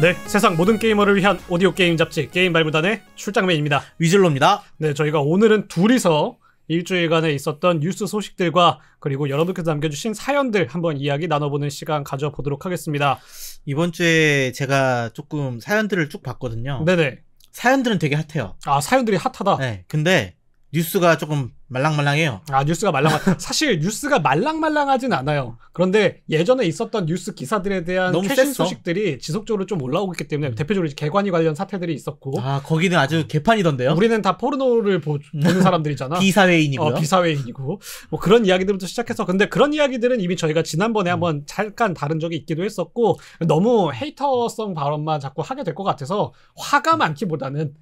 네, 세상 모든 게이머를 위한 오디오 게임 잡지 게임 발부단의 출장맨입니다. 위즐로입니다. 네, 저희가 오늘은 둘이서 일주일간에 있었던 뉴스 소식들과 그리고 여러분께서 남겨주신 사연들 한번 이야기 나눠보는 시간 가져보도록 하겠습니다. 이번 주에 제가 조금 사연들을 쭉 봤거든요. 네네. 사연들은 되게 핫해요. 아, 사연들이 핫하다. 네, 근데 뉴스가 조금 말랑말랑해요. 아 뉴스가 말랑말. 사실 뉴스가 말랑말랑하진 않아요. 그런데 예전에 있었던 뉴스 기사들에 대한 너 최신 셌어. 소식들이 지속적으로 좀 올라오고 있기 때문에 음. 대표적으로 개관이 관련 사태들이 있었고. 아 거기는 아주 음. 개판이던데요. 우리는 다 포르노를 보, 는 사람들이잖아. 비사회인이고 어, 비사회인이고 뭐 그런 이야기들부터 시작해서 근데 그런 이야기들은 이미 저희가 지난번에 음. 한번 잠깐 다른 적이 있기도 했었고 너무 헤이터성 발언만 자꾸 하게 될 것 같아서 화가 음. 많기보다는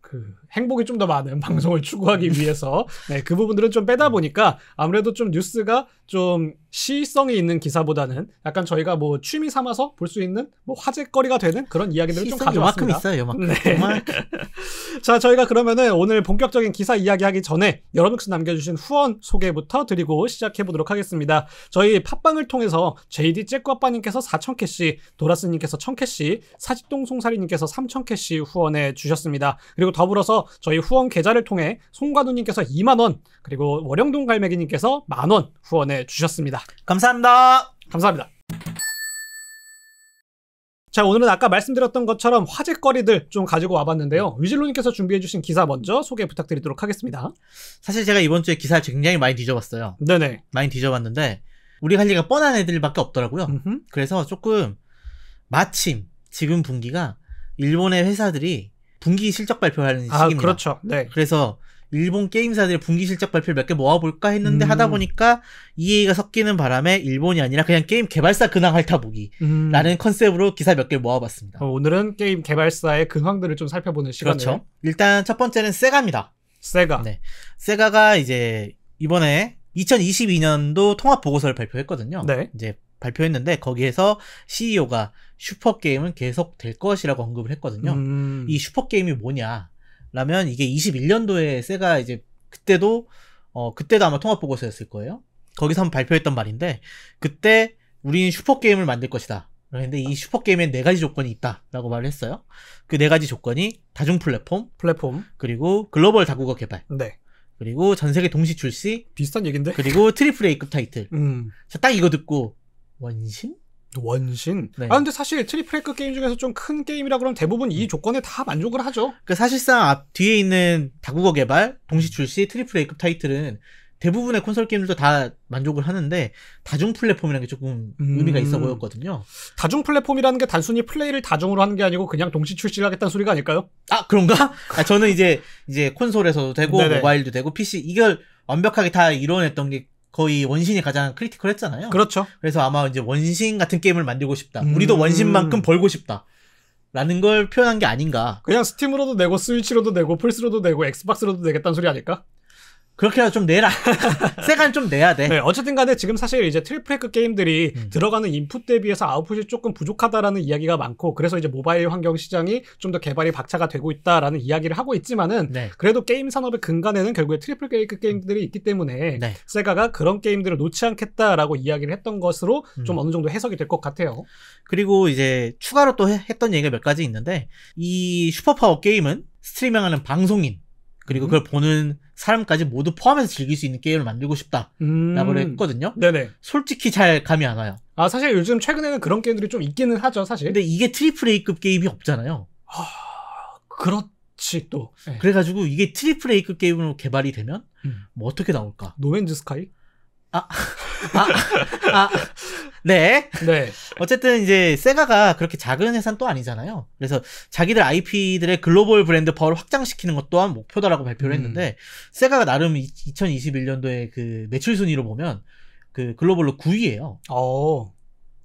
그 행복이 좀 더 많은 방송을 추구하기 위해서 네, 그 부분들은 좀 빼다 보니까 아무래도 좀 뉴스가 좀 시성이 있는 기사보다는 약간 저희가 뭐 취미 삼아서 볼 수 있는 뭐 화제거리가 되는 그런 이야기들을 좀 가져왔습니다. 만큼 있어요, 만큼. 네. 자, 저희가 그러면은 오늘 본격적인 기사 이야기하기 전에 여러분께서 남겨주신 후원 소개부터 드리고 시작해 보도록 하겠습니다. 저희 팟빵을 통해서 JD 잭과빠님께서 4천 캐시, 도라스님께서 1천 캐시, 사직동 송사리님께서 3천 캐시 후원해 주셨습니다. 그리고 더불어서 그래서 저희 후원 계좌를 통해 송관우님께서 2만원, 그리고 월영동 갈매기님께서 만원 후원해 주셨습니다. 감사합니다. 감사합니다. 자 오늘은 아까 말씀드렸던 것처럼 화제거리들 좀 가지고 와봤는데요 위질로님께서 준비해주신 기사 먼저 소개 부탁드리도록 하겠습니다 사실 제가 이번 주에 기사를 굉장히 많이 뒤져봤어요 네네 많이 뒤져봤는데 우리 관 리가 뻔한 애들밖에 없더라고요 그래서 조금 마침 지금 분기가 일본의 회사들이 분기 실적 발표하는 아, 시기입니다. 아, 그렇죠. 네. 그래서 일본 게임사들의 분기 실적 발표 몇개 모아볼까 했는데 음. 하다 보니까 EA가 섞이는 바람에 일본이 아니라 그냥 게임 개발사 근황 핥아보기라는 음. 컨셉으로 기사 몇 개 모아봤습니다. 어, 오늘은 게임 개발사의 근황들을 좀 살펴보는 시간을. 그렇죠. 일단 첫 번째는 세가입니다. 세가. 네. 세가가 이제 이번에 2022년도 통합 보고서를 발표했거든요. 네. 이제 발표했는데 거기에서 CEO가 슈퍼 게임은 계속 될 것이라고 언급을 했거든요. 음. 이 슈퍼 게임이 뭐냐라면 이게 21년도에 세가 이제 그때도 어 그때도 아마 통합 보고서였을 거예요. 거기서 한번 발표했던 말인데 그때 우리는 슈퍼 게임을 만들 것이다. 그런데 이 슈퍼 게임엔 네 가지 조건이 있다라고 말을 했어요. 그 네 가지 조건이 다중 플랫폼, 플랫폼, 그리고 글로벌 다국어 개발, 네. 그리고 전 세계 동시 출시, 비슷한 얘긴데, 그리고 트리플 A급 타이틀. 음. 자, 딱 이거 듣고 원신? 원신. 네. 아 근데 사실 트리플레이크 게임 중에서 좀 큰 게임이라 그러면 대부분 이 음. 조건에 다 만족을 하죠. 그 사실상 앞 뒤에 있는 다국어 개발 동시 출시 트리플레이급 타이틀은 대부분의 콘솔 게임들도 다 만족을 하는데 다중 플랫폼이라는 게 조금 음... 의미가 있어 음. 보였거든요. 다중 플랫폼이라는 게 단순히 플레이를 다중으로 하는 게 아니고 그냥 동시 출시를 하겠다는 소리가 아닐까요? 아 그런가? 아, 저는 이제 이제 콘솔에서도 되고 네네. 모바일도 되고 PC 이걸 완벽하게 다 이뤄냈던 게 거의 원신이 가장 크리티컬했잖아요. 그렇죠. 그래서 아마 이제 원신 같은 게임을 만들고 싶다. 음... 우리도 원신만큼 벌고 싶다. 라는 걸 표현한 게 아닌가. 그냥 스팀으로도 내고 스위치로도 내고 플스로도 내고 엑스박스로도 내겠다는 소리 아닐까? 그렇게 해서 좀 내라. 세간 좀 내야 돼. 네, 어쨌든 간에 지금 사실 이제 트리플 게임들이 음. 들어가는 인풋 대비해서 아웃풋이 조금 부족하다라는 이야기가 많고 그래서 이제 모바일 환경 시장이 좀 더 개발이 박차가 되고 있다라는 이야기를 하고 있지만은 네. 그래도 게임 산업의 근간에는 결국에 트리플 게임들이 있기 때문에 네. 세가가 그런 게임들을 놓지 않겠다라고 이야기를 했던 것으로 음. 좀 어느 정도 해석이 될 것 같아요. 그리고 이제 추가로 또 해, 했던 얘기가 몇 가지 있는데 이 슈퍼파워 게임은 스트리밍하는 방송인 그리고 음. 그걸 보는 사람까지 모두 포함해서 즐길 수 있는 게임을 만들고 싶다라고 음... 했거든요. 네네. 솔직히 잘 감이 안 와요. 아 사실 요즘 최근에는 그런 게임들이 좀 있기는 하죠, 사실. 근데 이게 트리플 A급 게임이 없잖아요. 하... 아, 그렇지 또. 네. 그래가지고 이게 트리플 A급 게임으로 개발이 되면 음. 뭐 어떻게 나올까? 노맨즈 스카이? 아, 아, 아, 아, 네. 네. 어쨌든 이제 세가가 그렇게 작은 회사는 또 아니잖아요. 그래서 자기들 IP들의 글로벌 브랜드 파워를 확장시키는 것 또한 목표다라고 발표를 음. 했는데 음. 세가가 나름 2021년도에 그 매출 순위로 보면 그 글로벌로 9위예요. 어.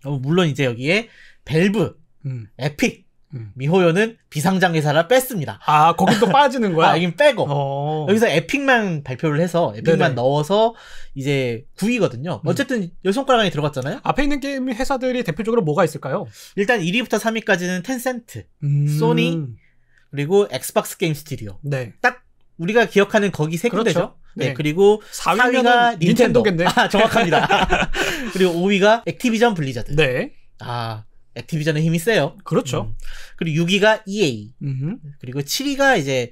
어, 물론 이제 여기에 벨브, 음. 에픽, 음. 미호요는 비상장기사라 뺐습니다. 아, 거긴 또 빠지는 거야? 아, 여긴 빼고. 어. 여기서 에픽만 발표를 해서, 에픽만 네네. 넣어서 이제 9위거든요. 음. 어쨌든 음. 여성가락 안에 들어갔잖아요? 앞에 있는 게임 회사들이 대표적으로 뭐가 있을까요? 일단 1위부터 3위까지는 텐센트, 음. 소니, 그리고 엑스박스 게임 스튜디오. 네. 딱 우리가 기억하는 거기 세 군데죠. 그렇죠. 네. 네. 그리고 4위가 닌텐도. 겠네 아, 정확합니다. 그리고 5위가 액티비전 블리자드. 네. 아, 액티비전의 힘이 세요. 그렇죠. 음. 그리고 6위가 EA. 음흠. 그리고 7위가 이제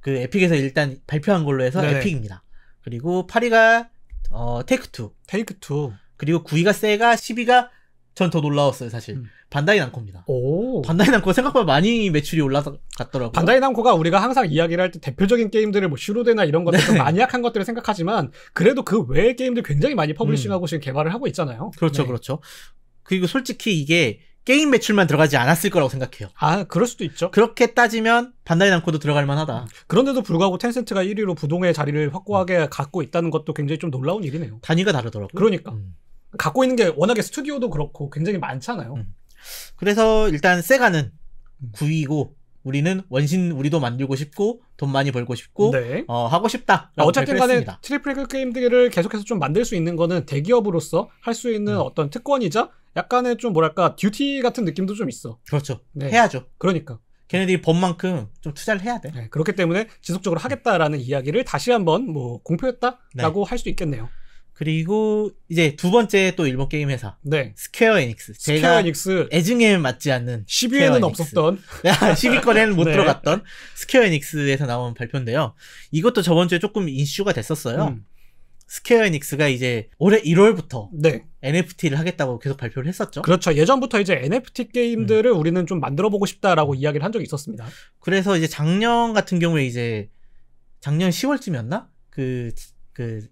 그 에픽에서 일단 발표한 걸로 해서 네 에픽입니다. 그리고 8위가 어 테이크 2. 테이크 2. 그리고 9위가 세가, 10위가 전 더 놀라웠어요, 사실. 음. 반다이 남코입니다. 오. 반다이 남코 생각보다 많이 매출이 올라갔더라고요. 반다이 남코가 우리가 항상 이야기를 할 때 대표적인 게임들을 뭐 슈로데나 이런 것들 네. 마니악한 것들을 생각하지만 그래도 그 외의 게임들 굉장히 많이 음. 퍼블리싱하고 음. 지금 개발을 하고 있잖아요. 그렇죠, 네. 그렇죠. 그리고 솔직히 이게 게임 매출만 들어가지 않았을 거라고 생각해요. 아, 그럴 수도 있죠. 그렇게 따지면 반다이 남코도 들어갈 만하다. 음. 그런데도 불구하고 텐센트가 1위로 부동의 자리를 확고하게 갖고 있다는 것도 굉장히 좀 놀라운 일이네요. 단위가 다르더라고요. 그러니까. 음. 갖고 있는 게 워낙에 스튜디오도 그렇고 굉장히 많잖아요. 음. 그래서 일단 세가는 9위고 음. 우리는 원신 우리도 만들고 싶고 돈 많이 벌고 싶고 네. 어, 하고 싶다. 아, 어쨌든 간에 트리플 게임들을 계속해서 좀 만들 수 있는 거는 대기업으로서 할 수 있는 음. 어떤 특권이자 약간의 좀 뭐랄까 듀티 같은 느낌도 좀 있어. 그렇죠. 네. 해야죠. 그러니까. 걔네들이 법만큼 좀 투자를 해야 돼. 네, 그렇기 때문에 지속적으로 네. 하겠다라는 이야기를 다시 한번 뭐 공표했다라고 네. 할수 있겠네요. 그리고 이제 두 번째 또 일본 게임 회사. 네. 스퀘어 에닉스. 스퀘어 에닉스. 애증에 맞지 않는. 10위에는 없었던. 10위권에는 못 네. 들어갔던 스퀘어 에닉스에서 나온 발표인데요. 이것도 저번 주에 조금 이슈가 됐었어요. 음. 스퀘어 엔닉스가 이제 올해 1월부터 네. NFT를 하겠다고 계속 발표를 했었죠. 그렇죠. 예전부터 이제 NFT 게임들을 음. 우리는 좀 만들어 보고 싶다라고 이야기를 한 적이 있었습니다. 그래서 이제 작년 같은 경우에 이제 작년 10월쯤이었나? 그, 그,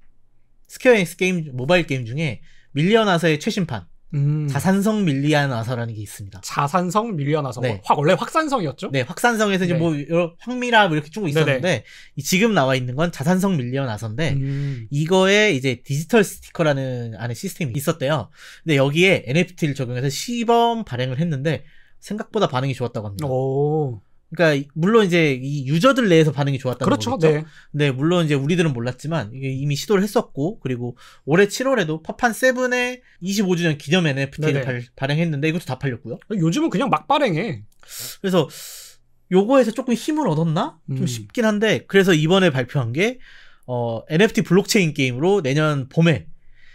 스퀘어 엔닉스 게임, 모바일 게임 중에 밀려나서의 리 최신판. 음. 자산성 밀리아나서라는 게 있습니다. 자산성 밀리아나서. 네. 확 원래 확산성이었죠? 네, 확산성에서 이제 네. 뭐 여러, 황미라 뭐 이렇게 쭉 네, 있었는데 네 지금 나와 있는 건 자산성 밀리아나서인데 음. 이거에 이제 디지털 스티커라는 안에 시스템이 있었대요. 근데 여기에 NFT를 적용해서 시범 발행을 했는데 생각보다 반응이 좋았다고 합니다. 오. 그러니까 물론 이제 이 유저들 내에서 반응이 좋았다는 그렇죠, 거죠 네. 네, 물론 이제 우리들은 몰랐지만 이게 이미 시도를 했었고 그리고 올해 7월에도 퍼판 7의 25주년 기념 NFT를 발, 발행했는데 이것도 다 팔렸고요. 요즘은 그냥 막 발행해. 그래서 요거에서 조금 힘을 얻었나? 좀 음. 쉽긴 한데 그래서 이번에 발표한 게 어, NFT 블록체인 게임으로 내년 봄에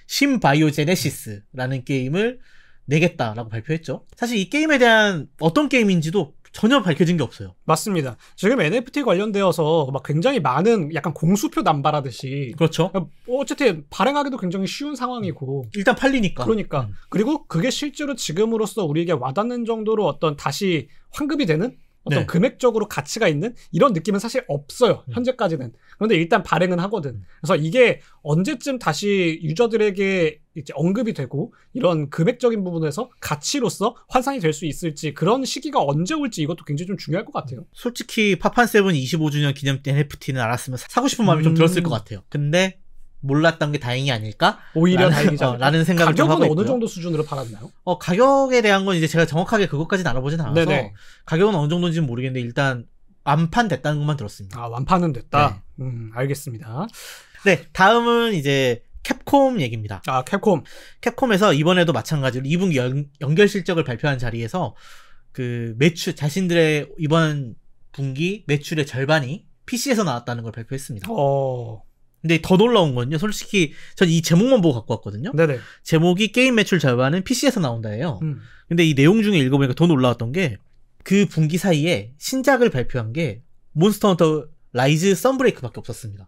심바이오제네시스라는 게임을 내겠다라고 발표했죠. 사실 이 게임에 대한 어떤 게임인지도 전혀 밝혀진 게 없어요. 맞습니다. 지금 NFT 관련되어서 막 굉장히 많은 약간 공수표 남발하듯이 그렇죠. 어, 어쨌든 발행하기도 굉장히 쉬운 상황이고 일단 팔리니까. 그러니까 음. 그리고 그게 실제로 지금으로서 우리에게 와닿는 정도로 어떤 다시 환급이 되는 어떤 네. 금액적으로 가치가 있는 이런 느낌은 사실 없어요. 음. 현재까지는. 그런데 일단 발행은 하거든. 그래서 이게 언제쯤 다시 유저들에게 이제 언급이 되고 이런 금액적인 부분에서 가치로서 환상이 될 수 있을지 그런 시기가 언제 올지 이것도 굉장히 좀 중요할 것 같아요. 솔직히 파판 세븐 25주년 기념 때 NFT는 알았으면 사고 싶은 마음이 음... 좀 들었을 것 같아요. 근데 몰랐던 게 다행이 아닐까? 오히려 다행이죠. 어, 라는 생각을 가격은 하고 어느 정도 수준으로 팔았나요? 어 가격에 대한 건 이제 제가 정확하게 그것까지는 알아보진 않아서 네네. 가격은 어느 정도인지는 모르겠는데 일단 완판 됐다는 것만 들었습니다. 아 완판은 됐다. 네. 음 알겠습니다. 네 다음은 이제 캡콤 얘기입니다. 아 캡콤. 캡콤에서 이번에도 마찬가지로 2분기 연, 연결 실적을 발표한 자리에서 그 매출 자신들의 이번 분기 매출의 절반이 PC에서 나왔다는 걸 발표했습니다. 어. 근데 더 놀라운 건요. 솔직히 전 이 제목만 보고 갖고 왔거든요. 네네. 제목이 게임 매출 절반은 PC에서 나온다예요. 음. 근데 이 내용 중에 읽어보니까 더 놀라웠던 게 그 분기 사이에 신작을 발표한 게 몬스터 헌터 라이즈 썬브레이크밖에 없었습니다.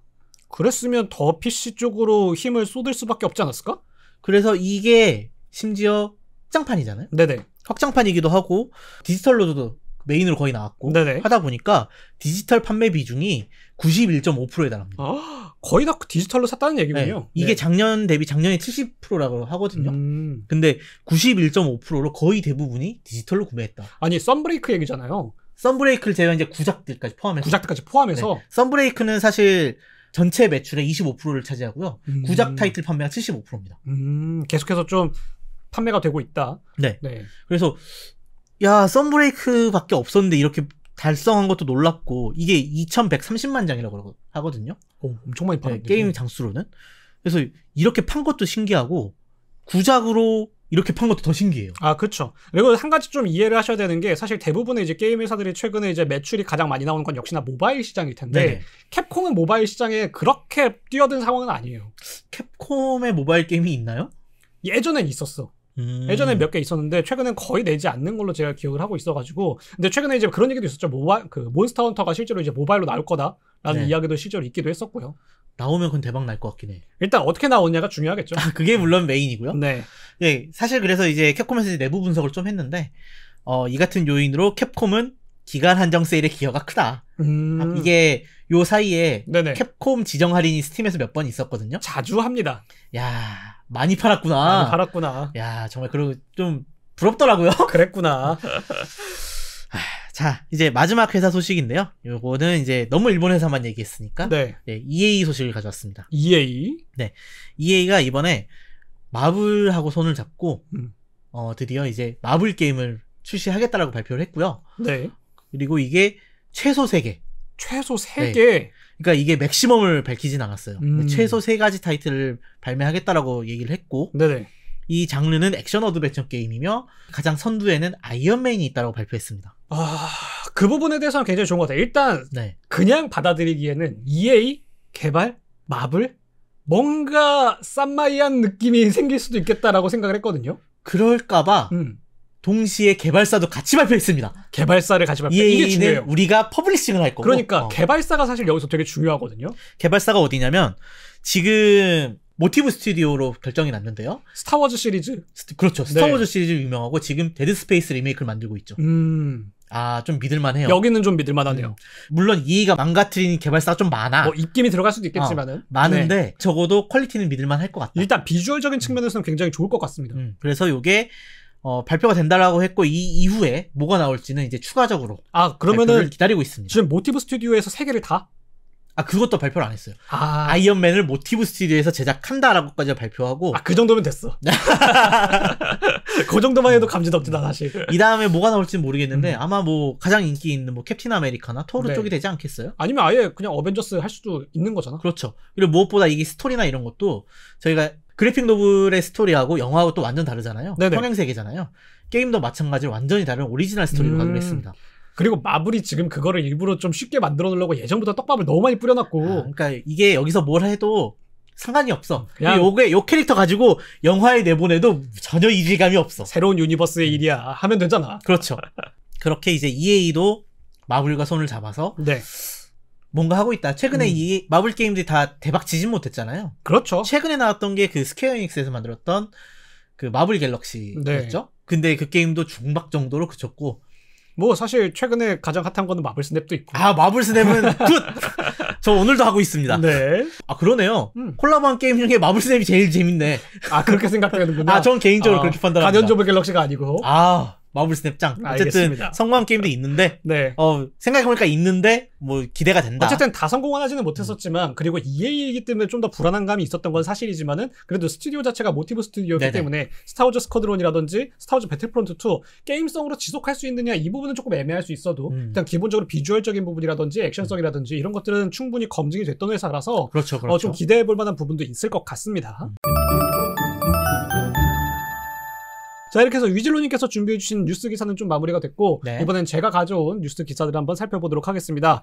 그랬으면 더 PC 쪽으로 힘을 쏟을 수밖에 없지 않았을까? 그래서 이게 심지어 확장판이잖아요. 네네. 확장판이기도 하고 디지털로도 메인으로 거의 나왔고 네네. 하다 보니까 디지털 판매 비중이 91.5%에 달합니다. 아, 거의 다 디지털로 샀다는 네, 얘기군요. 네, 이게 네. 작년 대비 작년에 70%라고 하거든요. 음. 근데 91.5%로 거의 대부분이 디지털로 구매했다. 아니 썬브레이크 얘기잖아요. 썬브레이크를 제가 이제 구작들까지 포함해서 구작들까지 포함해서 네. 썬브레이크는 사실 전체 매출의 25%를 차지하고요. 음. 구작 타이틀 판매가 75%입니다. 음, 계속해서 좀 판매가 되고 있다. 네. 네. 그래서 야 썬브레이크밖에 없었는데 이렇게 달성한 것도 놀랍고 이게 2,130만 장이라고 하거든요. 오, 어, 엄청 많이 팔았네. 네, 게임 장수로는. 그래서 이렇게 판 것도 신기하고 구작으로 이렇게 판 것도 더 신기해요. 아, 그렇죠. 그리고 한 가지 좀 이해를 하셔야 되는 게 사실 대부분의 이제 게임 회사들이 최근에 이제 매출이 가장 많이 나오는 건 역시나 모바일 시장일 텐데 네 캡콤은 모바일 시장에 그렇게 뛰어든 상황은 아니에요. 캡콤의 모바일 게임이 있나요? 예전엔 있었어. 음. 예전에 몇 개 있었는데 최근엔 거의 내지 않는 걸로 제가 기억을 하고 있어가지고 근데 최근에 이제 그런 얘기도 있었죠 모바 그 몬스터 헌터가 실제로 이제 모바일로 나올 거다라는 네. 이야기도 실제로 있기도 했었고요. 나오면 그건 대박 날 것 같긴 해. 일단 어떻게 나오냐가 중요하겠죠. 아, 그게 물론 메인이고요. 네. 네. 사실 그래서 이제 캡콤에서 내부 분석을 좀 했는데 어, 이 같은 요인으로 캡콤은 기간 한정 세일의 기여가 크다. 음. 아, 이게 요 사이에 네네. 캡콤 지정 할인이 스팀에서 몇 번 있었거든요. 자주 합니다. 야. 많이 팔았구나. 많이 팔았구나. 야, 정말 그리고 좀 부럽더라고요. 그랬구나. 아, 자, 이제 마지막 회사 소식인데요. 요거는 이제 너무 일본 회사만 얘기했으니까 네. 네, EA 소식을 가져왔습니다. EA? 네. EA가 이번에 마블하고 손을 잡고 음. 어, 드디어 이제 마블 게임을 출시하겠다라고 발표를 했고요. 네. 그리고 이게 최소 3개. 최소 3개. 네. 그러니까 이게 맥시멈을 밝히진 않았어요. 음. 최소 세 가지 타이틀을 발매하겠다라고 얘기를 했고 네네. 이 장르는 액션 어드벤처 게임이며 가장 선두에는 아이언맨이 있다고 발표했습니다. 아, 그 부분에 대해서는 굉장히 좋은 것 같아요. 일단 네. 그냥 받아들이기에는 EA 개발 마블 뭔가 쌈마이한 느낌이 생길 수도 있겠다라고 생각을 했거든요. 그럴까봐 음. 동시에 개발사도 같이 발표했습니다. 개발사를 같이 발표. 이게 중요해요. 우리가 퍼블리싱을 할 거고. 그러니까 어. 개발사가 사실 여기서 되게 중요하거든요. 개발사가 어디냐면 지금 모티브 스튜디오로 결정이 났는데요. 스타워즈 시리즈. 스티, 그렇죠. 네. 스타워즈 네. 시리즈 유명하고 지금 데드 스페이스 리메이크를 만들고 있죠. 음. 아, 좀 믿을만해요. 여기는 좀 믿을만하네요. 음. 물론 이해가 망가뜨린 개발사가 좀 많아. 뭐 입김이 들어갈 수도 있겠지만은 어, 많은데 네. 적어도 퀄리티는 믿을만할 것 같다. 일단 비주얼적인 측면에서는 음. 굉장히 좋을 것 같습니다. 음, 그래서 이게 어, 발표가 된다라고 했고 이 이후에 뭐가 나올지는 이제 추가적으로 아 그러면은 기다리고 있습니다. 지금 모티브 스튜디오에서 세 개를 다? 아 그것도 발표를 안 했어요. 아 아이언맨을 모티브 스튜디오에서 제작한다라고까지 발표하고 아 그 정도면 됐어. 그 정도만 해도 감지덕지다 사실. 이 다음에 뭐가 나올지는 모르겠는데 음. 아마 뭐 가장 인기 있는 뭐 캡틴 아메리카나 토르 네. 쪽이 되지 않겠어요? 아니면 아예 그냥 어벤져스 할 수도 있는 거잖아. 그렇죠. 그리고 무엇보다 이게 스토리나 이런 것도 저희가 그래픽 노블의 스토리하고 영화하고 또 완전 다르잖아요. 네네. 평행 세계잖아요. 게임도 마찬가지로 완전히 다른 오리지널 스토리로 음... 가기로 했습니다. 그리고 마블이 지금 그거를 일부러 좀 쉽게 만들어 놓으려고 예전부터 떡밥을 너무 많이 뿌려놨고. 아, 그러니까 이게 여기서 뭘 해도 상관이 없어. 그냥 요게 요 캐릭터 가지고 영화에 내보내도 전혀 이질감이 없어. 새로운 유니버스의 음. 일이야 하면 되잖아. 그렇죠. 그렇게 이제 EA도 마블과 손을 잡아서 네. 뭔가 하고 있다. 최근에 음. 이 마블 게임들이 다 대박 지진 못했잖아요. 그렇죠. 최근에 나왔던 게 그 스퀘어 엑스에서 만들었던 그 마블 갤럭시였죠. 네. 근데 그 게임도 중박 정도로 그쳤고. 뭐 사실 최근에 가장 핫한 거는 마블 스냅도 있고. 아 마블 스냅은 굿. 저 오늘도 하고 있습니다. 네. 아 그러네요. 음. 콜라보한 게임 중에 마블 스냅이 제일 재밌네. 아 그렇게 생각하는구나 아전 개인적으로 아, 그렇게 판단합니다. 가디언즈 갤럭시가 아니고. 아 마블 스냅장. 어쨌든 알겠습니다. 성공한 게임도 있는데 네. 어, 생각해보니까 있는데 뭐 기대가 된다. 어쨌든 다 성공하지는 못했었지만 그리고 EA이기 때문에 좀 더 불안한 감이 있었던 건 사실이지만은 그래도 스튜디오 자체가 모티브 스튜디오이기 네네. 때문에 스타워즈 스쿼드론이라든지 스타워즈 배틀프론트 2 게임성으로 지속할 수 있느냐 이 부분은 조금 애매할 수 있어도 음. 일단 기본적으로 비주얼적인 부분이라든지 액션성이라든지 이런 것들은 충분히 검증이 됐던 회사라서 그렇죠, 그렇죠. 어, 좀 그렇죠. 기대해볼 만한 부분도 있을 것 같습니다. 음. 자 이렇게 해서 위즐로님께서 준비해 주신 뉴스 기사는 좀 마무리가 됐고 네. 이번엔 제가 가져온 뉴스 기사들 한번 살펴보도록 하겠습니다.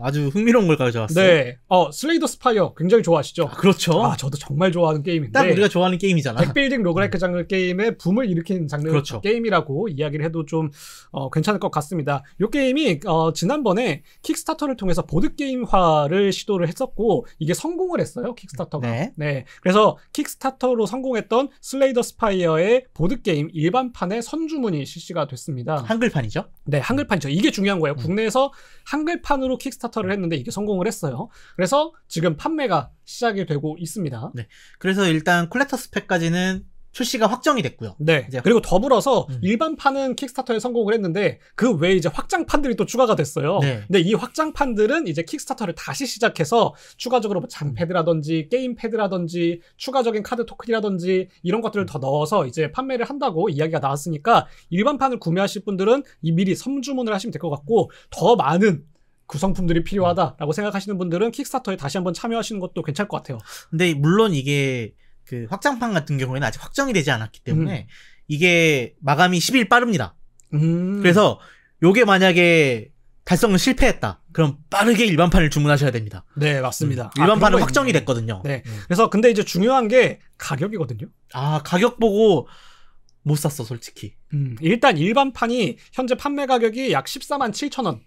아, 주 흥미로운 걸 가져왔어요. 네, 어 슬레이더 스파이어 굉장히 좋아하시죠? 아, 그렇죠. 아 저도 정말 좋아하는 게임인데 딱 우리가 좋아하는 게임이잖아. 백빌딩 로그라이크 장르 게임의 붐을 일으키는 장르 그렇죠. 게임이라고 이야기를 해도 좀 어, 괜찮을 것 같습니다. 이 게임이 어, 지난번에 킥스타터를 통해서 보드 게임화를 시도를 했었고 이게 성공을 했어요 킥스타터가. 네. 네. 그래서 킥스타터로 성공했던 슬레이더 스파이어의 보드 게임 일반판의 선주문이 실시가 됐습니다. 한글판이죠? 네, 한글판이죠. 이게 중요한 거예요. 음. 국내에서 한글판으로 킥스타터를 했는데 이게 성공을 했어요. 그래서 지금 판매가 시작이 되고 있습니다. 네. 그래서 일단 콜렉터 스펙까지는 출시가 확정이 됐고요. 네. 그리고 더불어서 음. 일반판은 킥스타터에 성공을 했는데 그 외에 이제 확장판들이 또 추가가 됐어요. 네. 근데 이 확장판들은 이제 킥스타터를 다시 시작해서 추가적으로 뭐 잔패드라든지 게임 패드라든지 추가적인 카드 토큰이라든지 이런 것들을 더 넣어서 이제 판매를 한다고 이야기가 나왔으니까 일반판을 구매하실 분들은 미리 선주문을 하시면 될 것 같고 더 많은 구성품들이 필요하다라고 생각하시는 분들은 킥스타터에 다시 한번 참여하시는 것도 괜찮을 것 같아요. 근데 물론 이게 그 확장판 같은 경우에는 아직 확정이 되지 않았기 때문에 음. 이게 마감이 10일 빠릅니다. 음. 그래서 요게 만약에 달성을 실패했다. 그럼 빠르게 일반판을 주문하셔야 됩니다. 네, 맞습니다. 음, 아, 일반판은 아, 확정이 있네. 됐거든요. 네. 음. 그래서 근데 이제 중요한 게 가격이거든요. 아, 가격 보고 못 샀어, 솔직히. 음, 일단 일반판이 현재 판매 가격이 약 14만 7천 원으로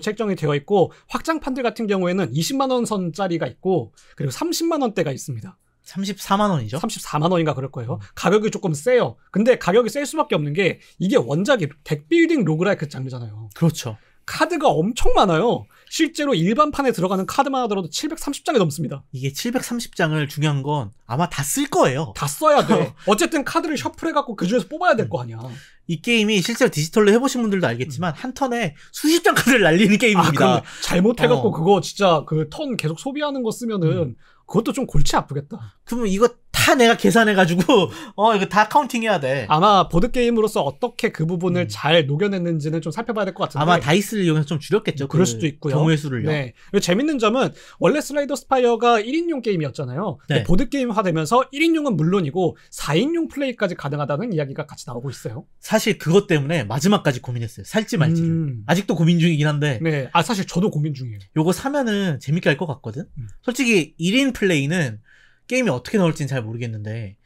네. 책정이 되어 있고 확장판들 같은 경우에는 20만 원 선짜리가 있고 그리고 30만 원대가 있습니다. 34만 원이죠? 34만 원인가 그럴 거예요. 음. 가격이 조금 세요. 근데 가격이 셀 수밖에 없는 게 이게 원작이 덱빌딩 로그라이크 장르잖아요. 그렇죠. 카드가 엄청 많아요. 실제로 일반판에 들어가는 카드만 하더라도 730장이 넘습니다. 이게 730장을 중요한 건 아마 다 쓸 거예요. 다 써야 돼. 어쨌든 카드를 셔플해갖고 그 중에서 뽑아야 될 거 아니야. 이 게임이 실제로 디지털로 해보신 분들도 알겠지만 음. 한 턴에 수십 장 카드를 날리는 게임입니다. 아, 잘못해갖고 어. 그거 진짜 그 턴 계속 소비하는 거 쓰면은 음. 그것도 좀 골치 아프겠다. 그러면 이거 다 내가 계산해가지고 어 이거 다 카운팅해야 돼. 아마 보드 게임으로서 어떻게 그 부분을 음. 잘 녹여냈는지는 좀 살펴봐야 될 것 같은데 아마 다이스를 이용해서 좀 줄였겠죠. 그럴 그 수도 있고요. 경우의 수를요. 네. 그리고 재밌는 점은 원래 슬라이더 스파이어가 1인용 게임이었잖아요. 네. 보드 게임화 되면서 1인용은 물론이고 4인용 플레이까지 가능하다는 이야기가 같이 나오고 있어요. 사실 그것 때문에 마지막까지 고민했어요. 살지 말지를 음. 아직도 고민 중이긴 한데. 네. 아 사실 저도 고민 중이에요. 요거 사면은 재밌게 할 것 같거든. 음. 솔직히 1인 플레이는 게임이 어떻게 나올지는 잘 모르겠는데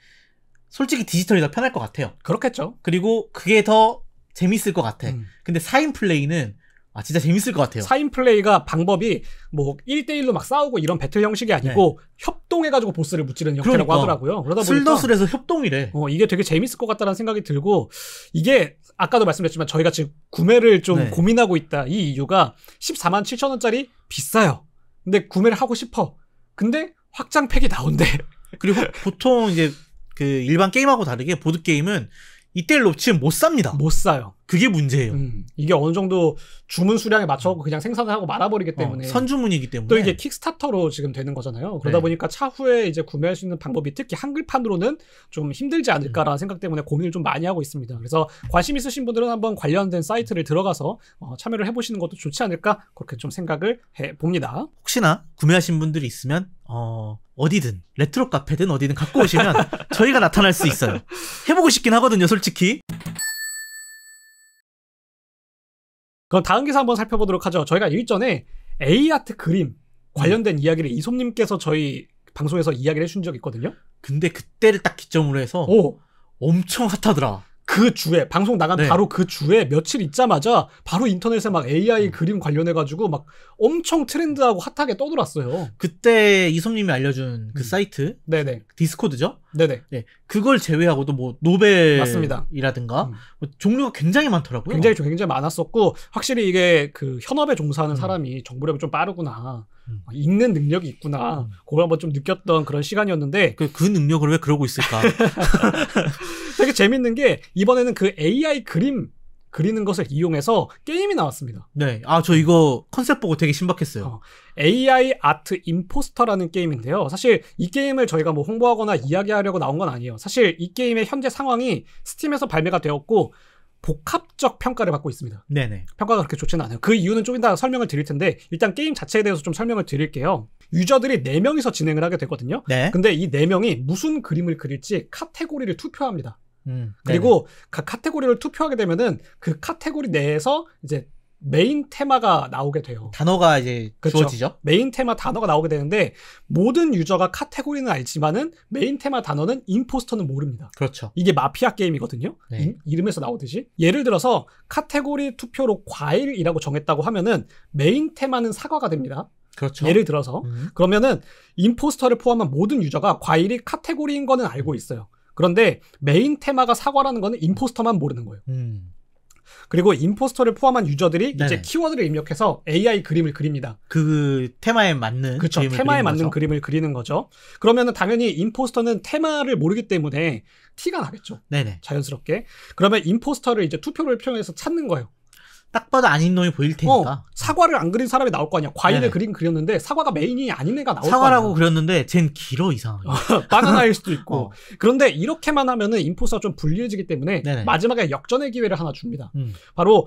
솔직히 디지털이 더 편할 것 같아요. 그렇겠죠. 그리고 그게 더 재밌을 것 같아. 음. 근데 4인 플레이는 아 진짜 재밌을 것 같아요. 4인 플레이가 방법이 뭐 1대1로 막 싸우고 이런 배틀 형식이 아니고 네. 협동해가지고 보스를 무찌르는 형태라고 그러니까. 하더라고요. 그러다 보니까 슬더슬에서 협동이래. 어, 이게 되게 재밌을 것 같다라는 생각이 들고 이게 아까도 말씀드렸지만 저희가 지금 구매를 좀 네. 고민하고 있다 이 이유가 1 4 7 0 0 0 원짜리 비싸요. 근데 구매를 하고 싶어. 근데 확장팩이 나온대. 그리고 보통 이제 그 일반 게임하고 다르게 보드 게임은 이때 롭치면 못 삽니다. 못 사요. 그게 문제예요. 음, 이게 어느 정도 주문 수량에 맞춰서 음. 그냥 생산을 하고 말아버리기 어, 때문에 어, 선주문이기 때문에 또 이게 킥스타터로 지금 되는 거잖아요. 그러다 네. 보니까 차후에 이제 구매할 수 있는 방법이 특히 한글판으로는 좀 힘들지 않을까라는 음. 생각 때문에 고민을 좀 많이 하고 있습니다. 그래서 관심 있으신 분들은 한번 관련된 사이트를 들어가서 어, 참여를 해보시는 것도 좋지 않을까 그렇게 좀 생각을 해 봅니다. 혹시나 구매하신 분들이 있으면 어, 어디든 레트로 카페든 어디든 갖고 오시면 저희가 나타날 수 있어요. 해보고 싶긴 하거든요, 솔직히. 그럼 다음 기사 한번 살펴보도록 하죠. 저희가 일전에 A 아트 그림 관련된 음. 이야기를 이솜님께서 저희 방송에서 이야기를 해준 적이 있거든요. 근데 그때를 딱 기점으로 해서 오. 엄청 핫하더라. 그 주에 방송 나간 네. 바로 그 주에 며칠 있자마자 바로 인터넷에 막 AI 음. 그림 관련해 가지고 막 엄청 트렌드하고 핫하게 떠돌았어요. 그때 이솜님이 알려준 그 음. 사이트, 네네 디스코드죠. 네네. 네 그걸 제외하고도 뭐 노벨 맞습니다.이라든가 음. 뭐 종류가 굉장히 많더라고요. 굉장히 굉장히 많았었고 확실히 이게 그 현업에 종사하는 음. 사람이 정보력이 좀 빠르구나. 음. 읽는 아, 능력이 있구나. 음. 그걸 한번 좀 느꼈던 그런 시간이었는데 그, 그 능력을 왜 그러고 있을까? 되게 재밌는 게 이번에는 그 AI 그림 그리는 것을 이용해서 게임이 나왔습니다. 네. 아, 저 이거 컨셉 보고 되게 신박했어요. 어, AI 아트 임포스터라는 게임인데요. 사실 이 게임을 저희가 뭐 홍보하거나 이야기하려고 나온 건 아니에요. 사실 이 게임의 현재 상황이 스팀에서 발매가 되었고, 복합적 평가를 받고 있습니다. 네네. 평가가 그렇게 좋지는 않아요. 그 이유는 조금 이따 설명을 드릴 텐데 일단 게임 자체에 대해서 좀 설명을 드릴게요. 유저들이 4명이서 진행을 하게 되거든요. 네. 근데 이 4명이 무슨 그림을 그릴지 카테고리를 투표합니다. 음, 그리고 각 카테고리를 투표하게 되면은 그 카테고리 내에서 이제 메인 테마가 나오게 돼요. 단어가 이제 그렇죠? 주어지죠. 메인 테마 단어가 나오게 되는데 모든 유저가 카테고리는 알지만은 메인 테마 단어는 임포스터는 모릅니다. 그렇죠. 이게 마피아 게임이거든요. 네. 이름에서 나오듯이 예를 들어서 카테고리 투표로 과일이라고 정했다고 하면은 메인 테마는 사과가 됩니다. 그렇죠. 예를 들어서 음. 그러면은 임포스터를 포함한 모든 유저가 과일이 카테고리인 거는 알고 있어요. 그런데 메인 테마가 사과라는 거는 임포스터만 모르는 거예요. 음. 그리고 임포스터를 포함한 유저들이 네네. 이제 키워드를 입력해서 AI 그림을 그립니다. 그 테마에 맞는 그쵸 그렇죠. 테마에 맞는 거죠. 그림을 그리는 거죠. 그러면 당연히 임포스터는 테마를 모르기 때문에 티가 나겠죠. 네네. 자연스럽게. 그러면 임포스터를 이제 투표를 통해서 찾는 거예요. 딱 봐도 아닌 놈이 보일 어, 테니까. 어, 사과를 안 그린 사람이 나올 거 아니야. 과일을 네. 그린 그렸는데 사과가 메인이 아닌 애가 나올 거야. 사과라고 그렸는데 쟨 길어 이상하게. 어, 바나나일 수도 있고. 어. 그런데 이렇게만 하면은 임포스터가좀 불리해지기 때문에 네네. 마지막에 역전의 기회를 하나 줍니다. 음. 바로